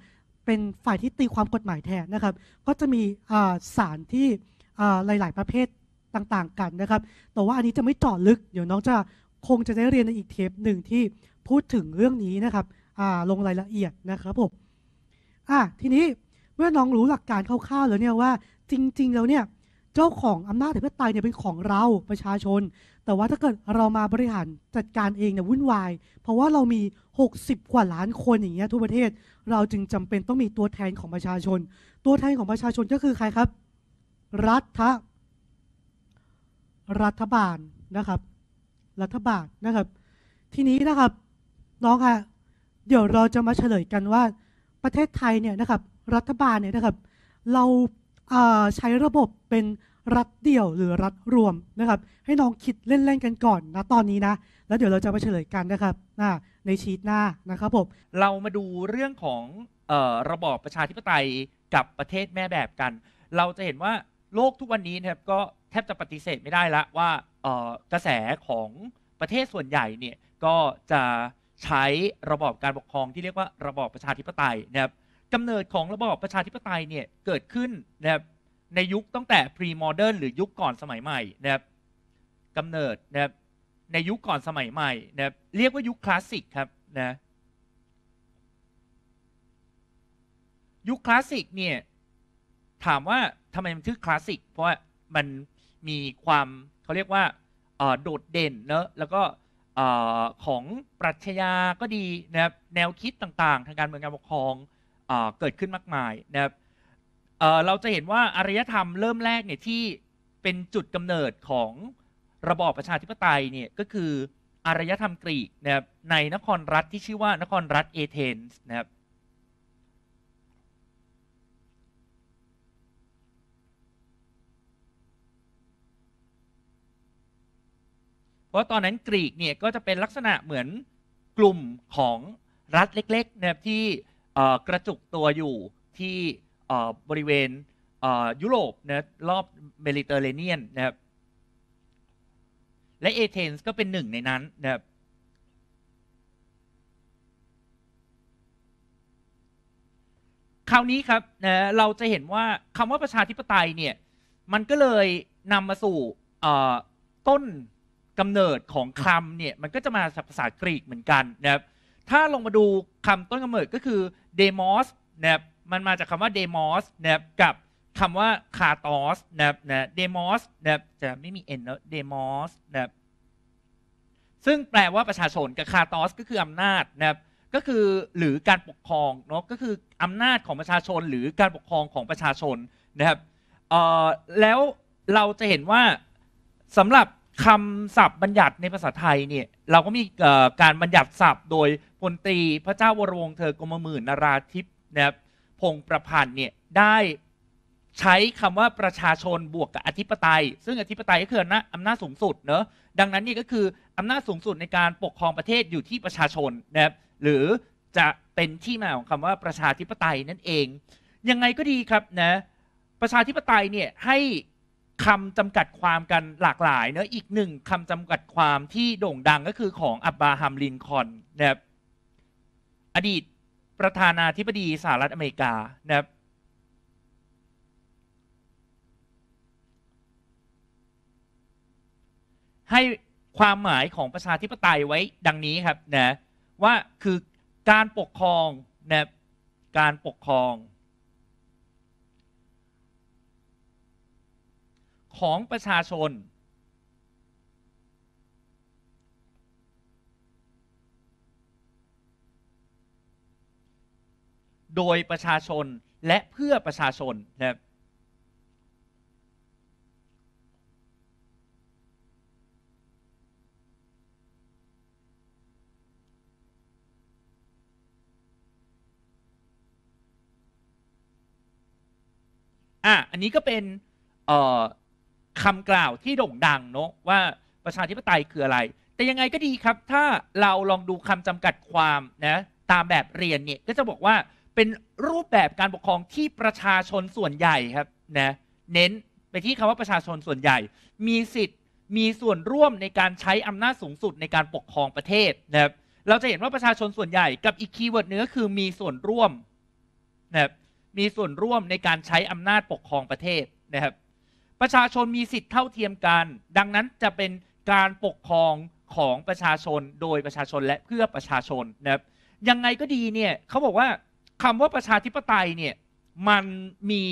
เป็นฝ่ายที่ตีความกฎหมายแทนนะครับก็จะมีศาลที่หลาย ๆ ประเภทต่างๆกันนะครับ แต่ว่าอันนี้จะไม่เจาะลึก เดี๋ยวน้องจะคงจะได้เรียนในอีกเทปหนึ่งที่พูดถึงเรื่องนี้นะครับลงรายละเอียดนะครับผมทีนี้เมื่อน้องรู้หลักการคร่าวๆแล้วเนี่ยว่าจริง ๆ แล้วเนี่ยเจ้าของอำนาจะเทศไทยเนี่ยเป็นของเราประชาชน แต่ว่าถ้าเกิดเรามาบริหารจัดการเองเนี่ยวุ่นวาย เพราะว่าเรามี 60 กว่าล้านคนอย่างเงี้ยทั่วประเทศเราจึงจำเป็นต้องมีตัวแทนของประชาชน ตัวแทนของประชาชนก็คือใครครับ รัฐ รัฐบาลนะครับ รัฐบาลนะครับ ทีนี้นะครับน้องคะเดี๋ยวเราจะมาเฉลยกันว่าประเทศไทยเนี่ยนะครับ รัฐบาลเนี่ยนะครับ เราใช้ระบบเป็นรัฐเดี่ยวหรือรัฐรวมนะครับ ให้น้องคิดเล่นๆกันก่อนนะ ตอนนี้นะ แล้วเดี๋ยวเราจะมาเฉลยกันนะครับนในชีตหน้านะครับผม เรามาดูเรื่องของออระบอบประชาธิปไตยกับประเทศแม่แบบกัน เราจะเห็นว่าโลกทุกวันนี้นะครับก็แทบจะปฏิเสธไม่ได้ละวว่ากระแสของประเทศส่วนใหญ่เนี่ยก็จะใช้ระบอบการปกครองที่เรียกว่าระบอบประชาธิปไตยนะครับกำเนิดของระบอบประชาธิปไตยเนี่ย เกิดขึ้นนะครับในยุคตั้งแต่พรีโมเดิร์นหรือยุคก่อนสมัยใหม่นะครับกำเนิดนะครับในยุคก่อนสมัยใหม่นะเรียกว่ายุคคลาสสิกครับนะยุคคลาสสิกเนี่ยถามว่าทำไมมันชื่อคลาสสิกเพราะว่ามันมีความเขาเรียกว่าโดดเด่นเนอะแล้วก็ของปรัชญาก็ดีนะครับแนวคิดต่างๆ ทางการเมืองการปกครองเกิดขึ้นมากมายนะครับเราจะเห็นว่าอารยธรรมเริ่มแรกเนี่ยที่เป็นจุดกำเนิดของระบอบประชาธิปไตยเนี่ยก็คืออารยธรรมกรีกนะครับในนครรัฐที่ชื่อว่านครรัฐเอเธนส์นะครับ เพราะตอนนั้นกรีกเนี่ยก็จะเป็นลักษณะเหมือนกลุ่มของรัฐเล็กๆนะครับที่กระจุกตัวอยู่ที่บริเวณยุโรปนะรอบเมดิเตอร์เรเนียนนะครับและเอเธนส์ก็เป็นหนึ่งในนั้นนะครับคราวนี้ครับนะเราจะเห็นว่าคำว่าประชาธิปไตยเนี่ย มันก็เลยนำมาสู่ต้นกำเนิดของคำเนี่ย มันก็จะมาจากภาษากรีกเหมือนกันนะครับถ้าลงมาดูคำต้นกำเนิดก็คือเดมอสนะครับมันมาจากคำว่าเดมอสนะครับกับคำว่าคาตอสนะนะเดมอสนะจะไม่มีเอ็นเดมอสนะซึ่งแปลว่าประชาชนกับคาตอสก็คืออำนาจนะครับก็คือหรือการปกครองเนาะก็คืออำนาจของประชาชนหรือการปกครองของประชาชนนะครับแล้วเราจะเห็นว่าสำหรับคำศัพท์บัญญัติในภาษาไทยเนี่ยเราก็มีการบัญญัติศัพท์โดยพลตรีพระเจ้าวรวงเธอกรมหมื่นนาราธิปนะครับพงประพันธ์เนี่ยได้ใช้คำว่าประชาชนบวกกับอธิปไตย ซึ่งอธิปไตยก็คืออำนาจสูงสุดเนอะดังนั้นนี่ก็คืออำนาจสูงสุดในการปกครองประเทศอยู่ที่ประชาชนนะครับหรือจะเป็นที่มาของคำว่าประชาธิปไตยนั่นเอง ยังไงก็ดีครับนะประชาธิปไตยเนี่ยให้คำจำกัดความกันหลากหลายเนอะอีกหนึ่งคำจำกัดความที่โด่งดังก็คือของอับบราฮัมลินคอนนะครับ อดีตประธานาธิบดีสหรัฐอเมริกานะครับให้ความหมายของประชาธิปไตยไว้ดังนี้ครับ นะ ว่าคือการปกครอง นะ การปกครอง ของประชาชน โดยประชาชนและเพื่อประชาชนนะครับอ่ะ อันนี้ก็เป็นคำกล่าวที่โด่งดังเนาะว่าประชาธิปไตยคืออะไร แต่ยังไงก็ดีครับ ถ้าเราลองดูคำจำกัดความนะตามแบบเรียนเนี่ยก็จะบอกว่าเป็นรูปแบบการปกครองที่ประชาชนส่วนใหญ่ครับนะ เน้นไปที่คำว่าประชาชนส่วนใหญ่ มีสิทธิ์มีส่วนร่วมในการใช้อำนาจ สูงสุดในการปกครองประเทศนะครับ เราจะเห็นว่าประชาชนส่วนใหญ่กับอีกคีย์เวิร์ดเนื้อคือมีส่วนร่วมนะครับมีส่วนร่วมในการใช้อำนาจปกครองประเทศนะครับ ประชาชนมีสิทธิเท่าเทียมกัน ดังนั้นจะเป็นการปกครองของประชาชนโดยประชาชนและเพื่อประชาชนนะครับยังไงก็ดีเนี่ยเขาบอกว่าคำว่าประชาธิปไตยเนี่ยมันมี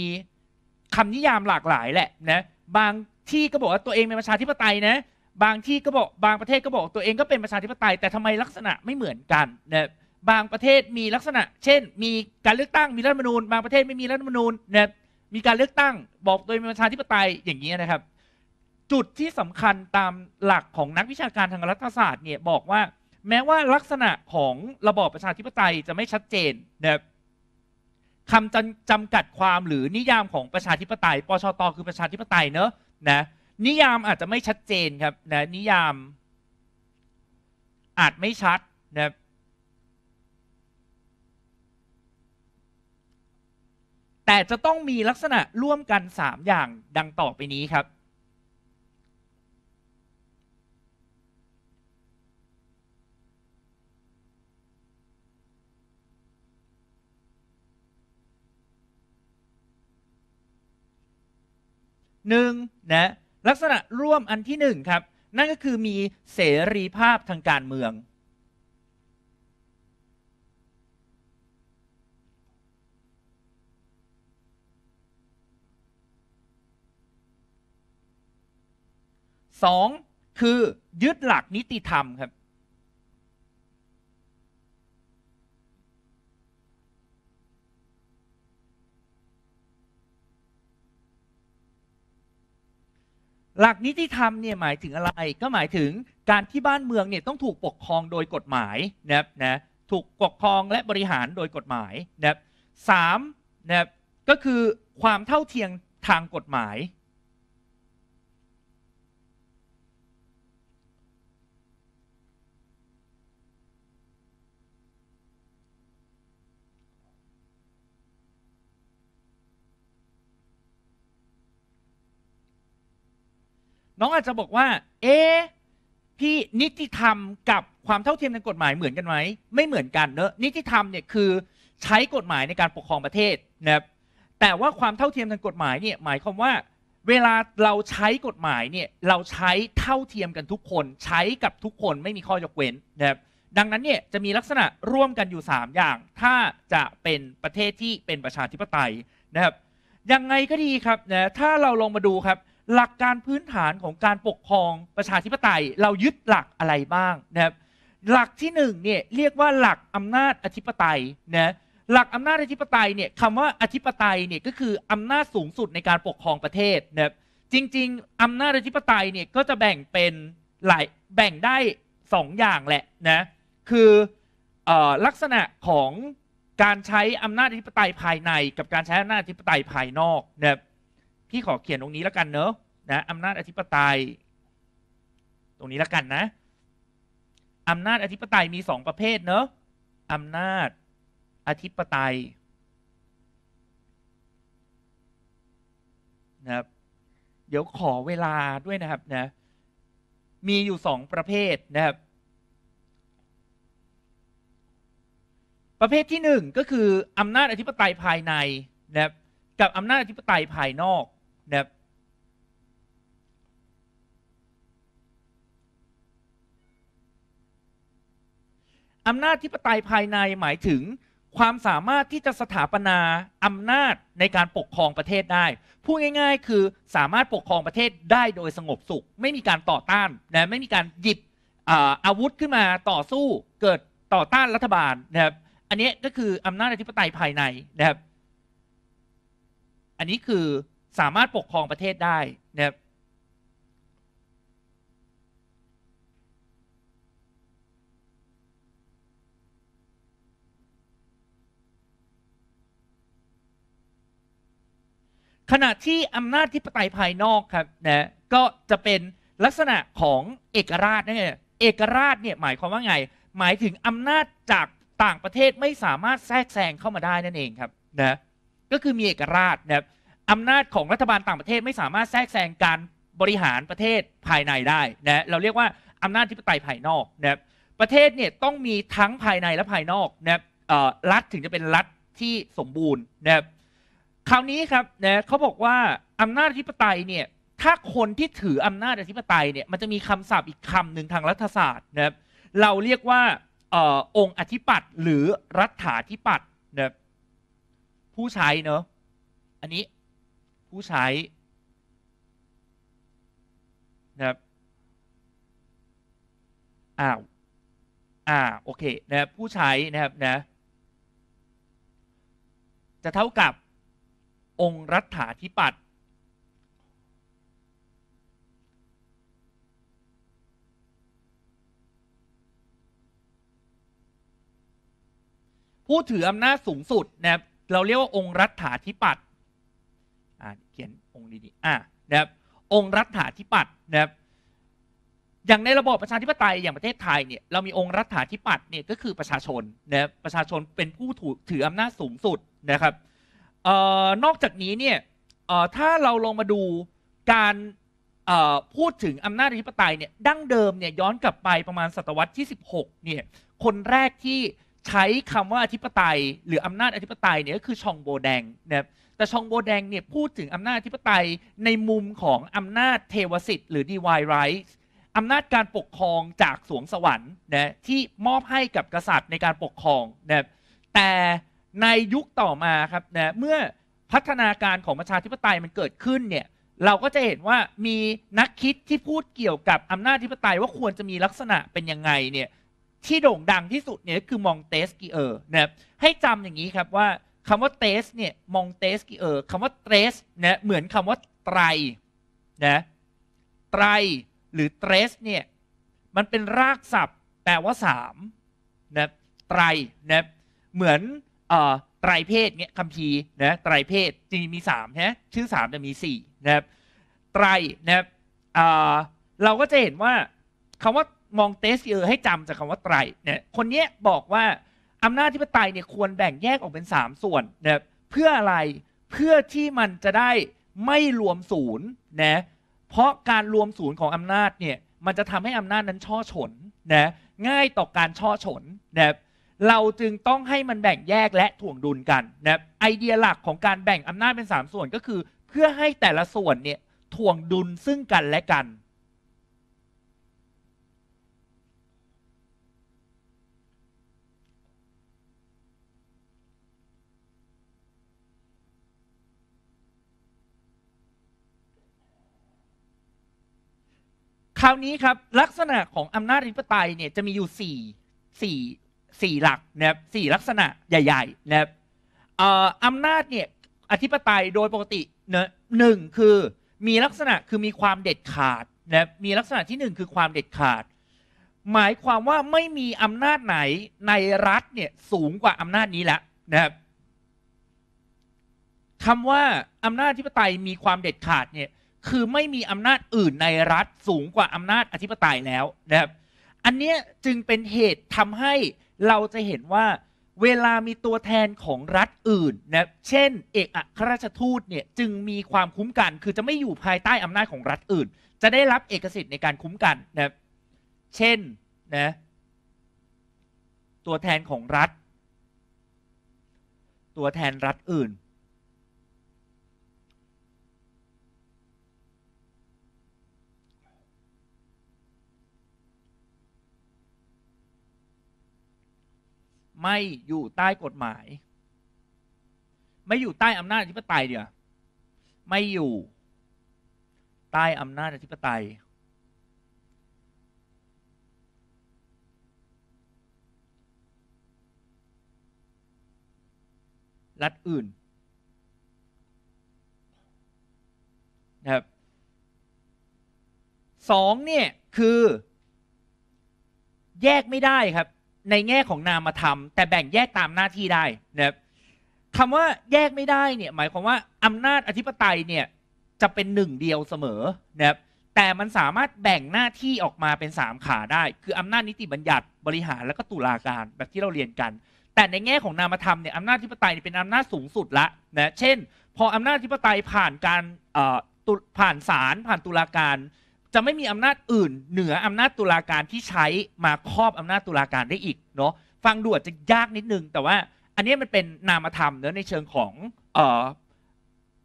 คำนิยามหลากหลายแหละนะบางที่ก็บอกว่าตัวเองเป็นประชาธิปไตยนะบางที่ก็บอกบางประเทศก็บอกตัวเองก็เป็นประชาธิปไตยแต่ทำไมลักษณะไม่เหมือนกันนะบางประเทศมีลักษณะ เช่นมีการเลือกตั้งมีรัฐธรรมนูญบางประเทศไม่มีรัฐธรรมนูญนะมีการเลือกตั้งบอกโดยประชาธิปไตยอย่างนี้นะครับ จุดที่สำคัญตามหลักของนักวิชาการทางรัฐศาสตร์เนี่ยบอกว่าแม้ว่าลักษณะของระบอบประชาธิปไตยจะไม่ชัดเจนนะครับคำจำจำกัดความหรือนิยามของประชาธิปไตยปชตคือประชาธิปไตยเนอะนะนิยามอาจจะไม่ชัดเจนครับนะนิยามอาจไม่ชัดนะครับแต่จะต้องมีลักษณะร่วมกัน 3 อย่างดังต่อไปนี้ครับหนึ่งนะ ลักษณะร่วมอันที่หนึ่งครับ นั่นก็คือมีเสรีภาพทางการเมืองสองคือยึดหลักนิติธรรม ครับ หลักนิติธรรมเนี่ยหมายถึงอะไรก็หมายถึงการที่บ้านเมืองเนี่ยต้องถูกปกครองโดยกฎหมายนะนะ ถูกปกครองและบริหารโดยกฎหมาย นะสามนะก็คือความเท่าเทียมทางกฎหมายน้องอาจจะบอกว่า เอ๊พี่นิติธรรมกับความเท่าเทียมทางกฎหมายเหมือนกันไหมไม่เหมือนกันเนอะนิติธรรมเนี่ยคือใช้กฎหมายในการปกครองประเทศนะครับ แต่ว่าความเท่าเทียมทางกฎหมายเนี่ยหมายความว่า เวลาเราใช้กฎหมายเนี่ย เราใช้เท่าเทียมกันทุกคนใช้กับทุกคนไม่มีข้อยกเว้นนะครับ ดังนั้นเนี่ยจะมีลักษณะร่วมกันอยู่ 3 อย่าง ถ้าจะเป็นประเทศที่เป็นประชาธิปไตยนะครับ ยังไงก็ดีครับนะถ้าเราลองมาดูครับหลักการพื้นฐานของการปกครองประชาธิปไตยเรายึดหลักอะไรบ้างนะครับหลักที่หนึ่งเนี่ยเรียกว่าหลักอำนาจอธิปไตยนะหลักอำนาจอธิปไตยเนี่ยคำว่าอธิปไตยเนี่ยก็คืออำนาจสูงสุดในการปกครองประเทศนะครับจริง ๆอำนาจอธิปไตยเนี่ยก็จะแบ่งเป็นหลายแบ่งได้ 2ออย่างแหละนะคืออลักษณะของการใช้อำนาจอธิปไตยภายในกับการใช้อำนาจอธิปไตยภายนอกนะครับพี่ขอเขียนตรงนี้แล้วกันเนอะนะอำนาจอธิปไตย ตรงนี้แล้วกันนะ อำนาจอธิปไตยมีสองประเภทเนอะอำนาจอธิปไตยนะครับเดี๋ยวขอเวลาด้วยนะครับนะ มีอยู่สองประเภทนะครับ ประเภทที่หนึ่งก็คือ อำนาจอธิปไตยภายในนะครับ กับ อำนาจอธิปไตยภายนอกนะครับอำนาจที่ปไตยภายในหมายถึง ความสามารถที่จะสถาปนา อำนาจในการปกครองประเทศได้พูดง่าย ๆ คือสามารถปกครองประเทศได้โดยสงบสุข ไม่มีการต่อต้านนะไม่มีการหยิบอาวุธขึ้นมาต่อสู้เกิดต่อต้านรัฐบาลนะครับอัน นี้ก็คือ อำนาจอธิปไตยภายในนะครับ อันนี้คือสามารถปกครองประเทศได้ นะครับขณะที่อำนาจี่ปไตยภายนอกครับนะ ก็จะเป็นลักษณะของเอกราชเนี่ยเอกราชเนี่ย หมายความว่า ไง หมายถึง อำนาจจากต่างประเทศไม่สามารถแทรกแซงเข้ามาได้นั่นเองครับ นะ ก็คือมีเอกราชนะครับอำนาจของรัฐบาลต่างประเทศไม่สามารถแทรกแซงการบริหารประเทศภายในได้นะเราเรียกว่าอำนาจีิปไตยภายนอกนะประเทศเนี่ยต้องมีทั้งภายในและภายนอก นะรัรัฐถึงจะเป็นรัฐที่สมบูรณ์นะครคราวนี้ครับนะเขาบอกว่าอำนาจธิปไตยเนี่ย ถ้าคนที่ถืออำนาจอธิปไตยเนี่ยมัน จะมีคำศัพท์อีกคำหนึ่งทางรัฐศาสตร์นะเราเรียกว่าอองค์อธิปัตย์หรือรัฐาธิปัตย์นะผู้ใช้เนาะอันนี้ผู้ใช้นะครับ อ้าวอ่า โอเค นะครับผู้ ใช้ นะครับนะ จะเท่ากับองค์รัฐาธิปัตย์ผู้ถือ อำนาจสูงสุด นะครับเราเรียกว่าองค์รัฐาธิปัตย่าเขียนองค์ดีๆ อ่า นะครับ องค์รัฐาธิปัตย์นะครับ อย่างในระบบประชาธิปไตยอย่างประเทศไทยเนี่ย เรามีองค์รัฐาธิปัตย์เนี่ยก็คือประชาชนนะครับประชาชนเป็นผู้ถถืออำนาจสูงสุดนะครับออนอกจากนี้เนี่ยถ้าเราลองมาดูการพูดถึงอำนาจอธิปไตยเนี่ย ดั้งเดิมเนี่ยย้อนกลับไปประมาณศตวรรษที่ 16เนี่ย คนแรกที่ใช้คำว่าอธิปไตยหรืออำนาจอธิปไตยเนี่ยก็คือชองโบแดงนะครับแต่ชองโบแดงเนี่ยพูดถึงอำนาจอธิปไตยในมุมของอำนาจเทวสิทธิ์หรือดีวายไรส์อำนาจการปกครองจากสวงสวรรค์นะที่มอบให้กับกษัตริย์ในการปกครองนะแต่ในยุคต่อมาครับนะเมื่อพัฒนาการของประชาธิปไตยมันเกิดขึ้นเนี่ยเราก็จะเห็นว่ามีนักคิดที่พูดเกี่ยวกับอำนาจธิปไตยว่าควรจะมีลักษณะเป็นยังไงเนี่ยที่โด่งดังที่สุดเนี่ยคือมองเตสกีเออร์นะให้จำอย่างนี้ครับว่าคำว่าเตสเนี่ยมองเตสกี่เออคำว่าเตสนะเหมือนคำว่าไตรนะไตรหรือเตสเนี่ยมันเป็นรากศัพท์ แปลว่าสามนะไตรนะเหมือนเอ่อไตรเพศเนี่ยคำพีนะไตรเพศจริงมีสามนะชื่อสามจะมีสี่นะไตรนะเอ่อเราก็จะเห็นว่าคำว่ามองเตสเออให้จำจากคำว่าไตรเนี่ยคนเนี้ยบอกว่าอำนาจธิปไตยเนี่ยควรแบ่งแยกออกเป็น 3 ส่วนนะเพื่ออะไรเพื่อที่มันจะได้ไม่รวมศูนย์นะเพราะการรวมศูนย์ของอำนาจเนี่ยมันจะทำให้อำนาจนั้น ช่อฉนนะง่ายต่อการช่อฉนนะเราจึงต้องให้มันแบ่งแยกและถ่วงดุลกันนะไอเดียหลักของการแบ่งอำนาจเป็น 3 ส่วนก็คือ เพื่อให้แต่ละส่วนเนี่ยถ่วงดุลซึ่งกันและกันคราวนี้ครับลักษณะของอำนาจอธิปไตยเนี่ยจะมีอยู่สี่สี่สี่หลักนะครับสี่ลักษณะใหญ่ ๆนะครับอำนาจเนี่ยอธิปไตยโดยปกติเนอะหนึ่งคือมีลักษณะคือมีความเด็ดขาดนะมีลักษณะที่หนึ่งคือความเด็ดขาด หมายความว่าไม่มีอำนาจไหนในรัฐเนี่ยสูงกว่า อำนาจนี้แล้วนะครับคำว่า อำนาจอธิปไตยมีความเด็ดขาดเนี่ยคือไม่มีอำนาจอื่นในรัฐสูงกว่าอำนาจอธิปไตยแล้วนะครับอันนี้จึงเป็นเหตุทำให้เราจะเห็นว่าเวลามีตัวแทนของรัฐอื่นนะเช่น เอกอัครราชทูตเนี่ย จึงมีความคุ้มกัน คือจะไม่อยู่ภายใต้อำนาจของรัฐอื่น จะได้รับเอกสิทธิ์ในการคุ้มกันนะเช่นนะตัวแทนของรัฐ ตัวแทนรัฐอื่นไม่อยู่ใต้กฎหมาย ไม่อยู่ใต้ อำนาจอธิปไตยเดียวไม่อยู่ ใต้ อำนาจอธิปไตยรัฐ อื่นนะครับสองเนี่ย คือ แยกไม่ได้ครับในแง่ของนามธรรม แต่แบ่งแยกตามหน้าที่ได้นะครับคำว่าแยกไม่ได้เนี่ยหมายความว่าอำนาจอธิปไตยเนี่ยจะเป็นหนึ่งเดียวเสมอนะครับแต่มันสามารถแบ่งหน้าที่ออกมาเป็น3ขาได้ คืออำนาจนิติบัญญัติบริหารแล้วก็ตุลาการแบบที่เราเรียนกัน แต่ในแง่ของนามธรรมเนี่ยอำนาจอธิปไตยเป็นอำนาจสูงสุดละนะเช่น พออำนาจอธิปไตยผ่านการผ่านศาลผ่านตุลาการจะไม่มีอำนาจอื่น เหนืออำนาจตุลาการที่ใช้มาครอบอำนาจตุลาการได้อีกเนาะฟังดูอาจจะยากนิดนึงแต่ว่าอันนี้มันเป็นนามธรรมเนืะในเชิงของ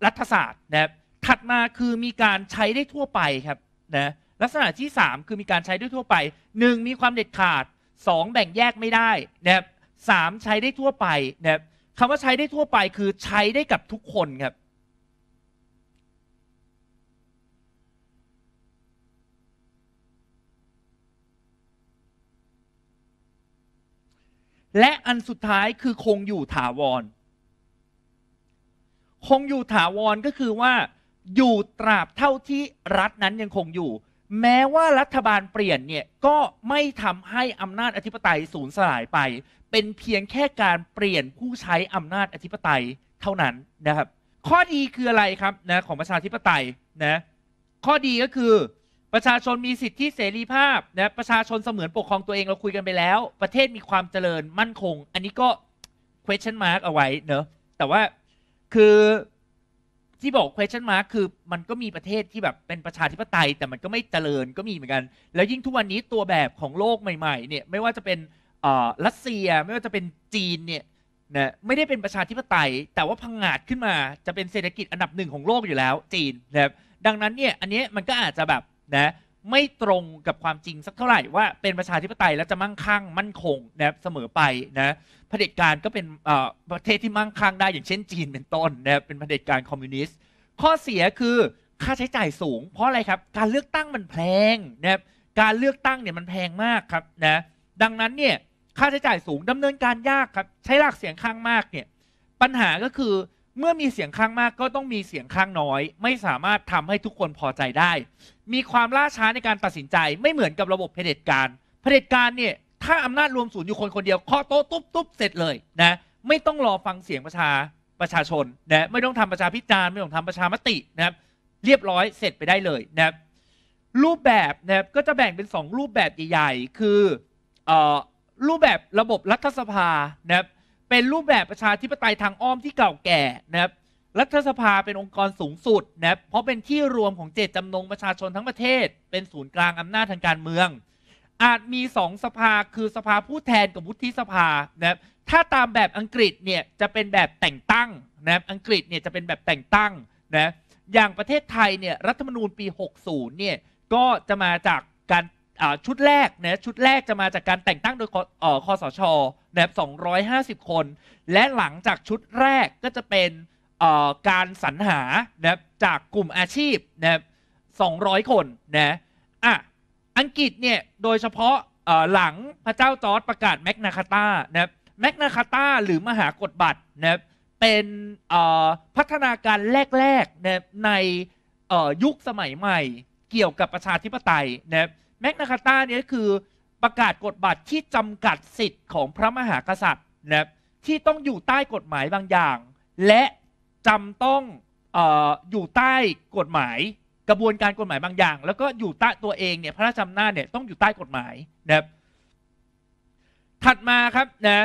รัฐศาสตร์นะครับถัดมาคือมีการใช้ได้ทั่วไปครับนะลักษณะที่ 3 คือมีการใช้ได้ทั่วไป 1. มีความเด็ดขาด 2. แบ่งแยกไม่ได้นะครับสใช้ได้ทั่วไปนะครับคำว่าใช้ได้ทั่วไปคือใช้ได้กับทุกคนครับและอันสุดท้ายคือคงอยู่ถาวร คงอยู่ถาวรก็คือว่าอยู่ตราบเท่าที่รัฐนั้นยังคงอยู่ แม้ว่ารัฐบาลเปลี่ยนเนี่ยก็ไม่ทำให้อำนาจอธิปไตยสูญสลายไป เป็นเพียงแค่การเปลี่ยนผู้ใช้อำนาจอธิปไตยเท่านั้นนะครับ ข้อดีคืออะไรครับนะของประชาธิปไตยนะข้อดีก็คือประชาชนมีสิทธิเสรีภาพนะ ประชาชนเสมือนปกครองตัวเองเราคุยกันไปแล้ว ประเทศมีความเจริญมั่นคง อันนี้ก็ question mark เอาไว้เนอะแต่ว่าคือที่บอก question mark คือ มันก็มีประเทศที่แบบเป็นประชาธิปไตยแต่มันก็ไม่เจริญก็มีเหมือนกัน แล้วยิ่งทุกวันนี้ตัวแบบของโลกใหม่ ๆ เนี่ยไม่ว่าจะเป็นรัสเซียไม่ว่าจะเป็นจีนเนี่ยนะไม่ได้เป็นประชาธิปไตย แต่ว่าพังงาดขึ้นมาจะเป็นเศรษฐกิจอันดับหนึ่งของโลกอยู่แล้ว จีนนะครับดังนั้นเนี่ยอันนี้มันก็อาจจะแบบนะไม่ตรงกับความจริงสักเท่าไหร่ว่าเป็นประชาธิปไตยแล้วจะมั่งคั่ง มั่นคงนะเสมอไปนะเผด็จการก็เป็นประเทศที่มั่งคั่งได้อย่างเช่นจีนเป็นต้นนะเป็นเผด็จการคอมมิวนิสต์ข้อเสียคือค่าใช้จ่ายสูง เพราะอะไรครับการเลือกตั้งมันแพงนะการเลือกตั้งเนี่ยมันแพงมากครับนะดังนั้นเนี่ยค่าใช้จ่ายสูงดำเนินการยากครับใช้หลักเสียงข้างมากเนี่ยปัญหาก็คือเมื่อมีเสียงข้างมากก็ต้องมีเสียงข้างน้อย ไม่สามารถทำให้ทุกคนพอใจได้มีความล่าช้าในการตัดสินใจ ไม่เหมือนกับระบบเผด็จการเผด็จการเนี่ยถ้าอำนาจรวมศูนย์อยู่คนคนเดียวเคาะโต๊ะตุ๊บตุ๊บเสร็จเลยนะไม่ต้องรอฟังเสียงประชาประชาชนนะไม่ต้องทำประชาพิจารณ์ไม่ต้องทำประชามตินะครับ เรียบร้อยเสร็จไปได้เลยนะครับ รูปแบบนะครับก็จะแบ่งเป็น 2 รูปแบบใหญ่ๆคือเอรูปแบบระบบรัฐสภานะครับเป็นรูปแบบประชาธิปไตยทางอ้อมที่เก่าแก่นะครับรัฐสภาเป็นองค์กรสูงสุดนะเพราะเป็นที่รวมของเจตจำนงประชาชนทั้งประเทศ เป็นศูนย์กลางอำนาจทางการเมือง อาจมีสองสภา คือสภาผู้แทนกับวุฒิสภา นะ ถ้าตามแบบอังกฤษเนี่ย จะเป็นแบบแต่งตั้ง นะอังกฤษเนี่ยจะเป็นแบบแต่งตั้ง นะ อย่างประเทศไทยเนี่ยรัฐธรรมนูญปี 60เนี่ย ก็จะมาจากการชุดแรก นะ ชุดแรกจะมาจากการแต่งตั้งโดยคอสชแบบ250 คน และหลังจากชุดแรกก็จะเป็นการสรรหานะจากกลุ่มอาชีพนะ200 คนนะอ่ะอังกฤษเนี่ย โดยเฉพาะหลังพระเจ้าจอร์ดประกาศแมกนาคาตานะแมกนาคาตาหรือมหากฎบัตรนะเป็นพัฒนาการแรกๆนะในยุคสมัยใหม่เกี่ยวกับประชาธิปไตยนะแมกนาคาตาเนี่ยคือประกาศกฎบัตรที่จำกัดสิทธิ์ของพระมหากษัตริย์นะที่ต้องอยู่ใต้กฎหมายบางอย่างและจำต้องออยู่ใต้กฎหมายกระบวนการกฎหมายบางอย่าง แล้วก็อยู่ใต้ตัวเองเนี่ยพระราชอำนาจเนี่ยต้องอยู่ใต้กฎหมายนะครับถัดมาครับนะ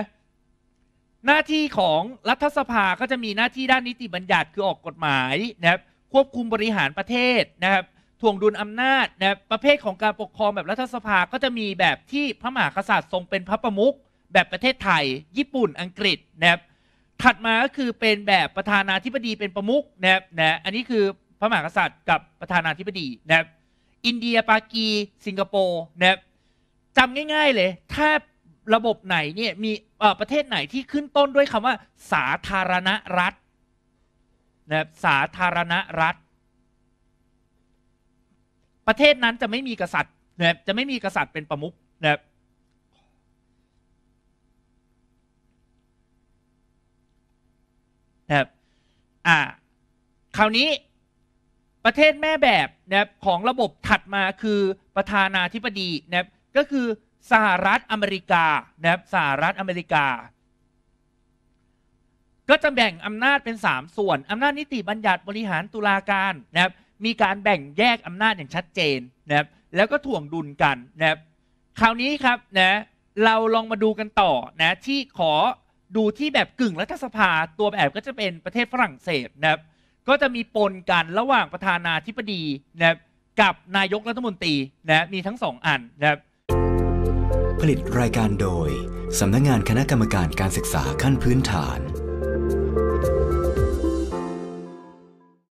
หน้าที่ของรัฐสภา ก็จะมีหน้าที่ด้านนิติบัญญัติคือออกกฎหมายนะครับควบคุมบริหารประเทศนะครับถ่วงดุลอำนาจนะครับประเภทของการปกครองแบบรัฐสภาก็จะมีแบบที่พระมหากษัตริย์ทรงเป็นพระประมุข แบบประเทศไทย ญี่ปุ่นอังกฤษนะครับถัดมา ก็คือเป็นแบบประธานาธิบดีเป็นประมุขนะครับนะอันนี้คือพระมหากษัตริย์กับประธานาธิบดีนะครับอินเดีย ปากี สิงคโปร์นะครับจำง่าย ๆเลย ถ้าระบบไหนเนี่ยมีประเทศไหนที่ขึ้นต้นด้วยคำว่าสาธารณรัฐนะครับสาธารณรัฐ ประเทศนั้นจะไม่มีกษัตริย์นะครับจะไม่มีกษัตริย์เป็นประมุขนะครับนะครับอ่าคราวนี้ประเทศแม่แบบนะครับของระบบถัดมาคือประธานาธิบดีนะครับก็คือสหรัฐอเมริกานะครับสหรัฐอเมริกา ก็จะแบ่งอำนาจเป็น 3 ส่วนอำนาจนิติบัญญัติบริหารตุลาการนะครับมีการแบ่งแยกอำนาจอย่างชัดเจนนะครับแล้วก็ถ่วงดุลกันนะครับคราวนี้ครับนะเราลองมาดูกันต่อนะที่ขอดูที่แบบกึ่งรัฐสภา ตัวแบบก็จะเป็นประเทศฝรั่งเศสนะครับก็จะมีปนกันระหว่างประธานาธิบดีนะครับกับนายกรัฐมนตรีนะมีทั้งสองอันนะครับผลิตรายการโดยสำนักงงานคณะกรรมการการศึกษาขั้นพื้นฐาน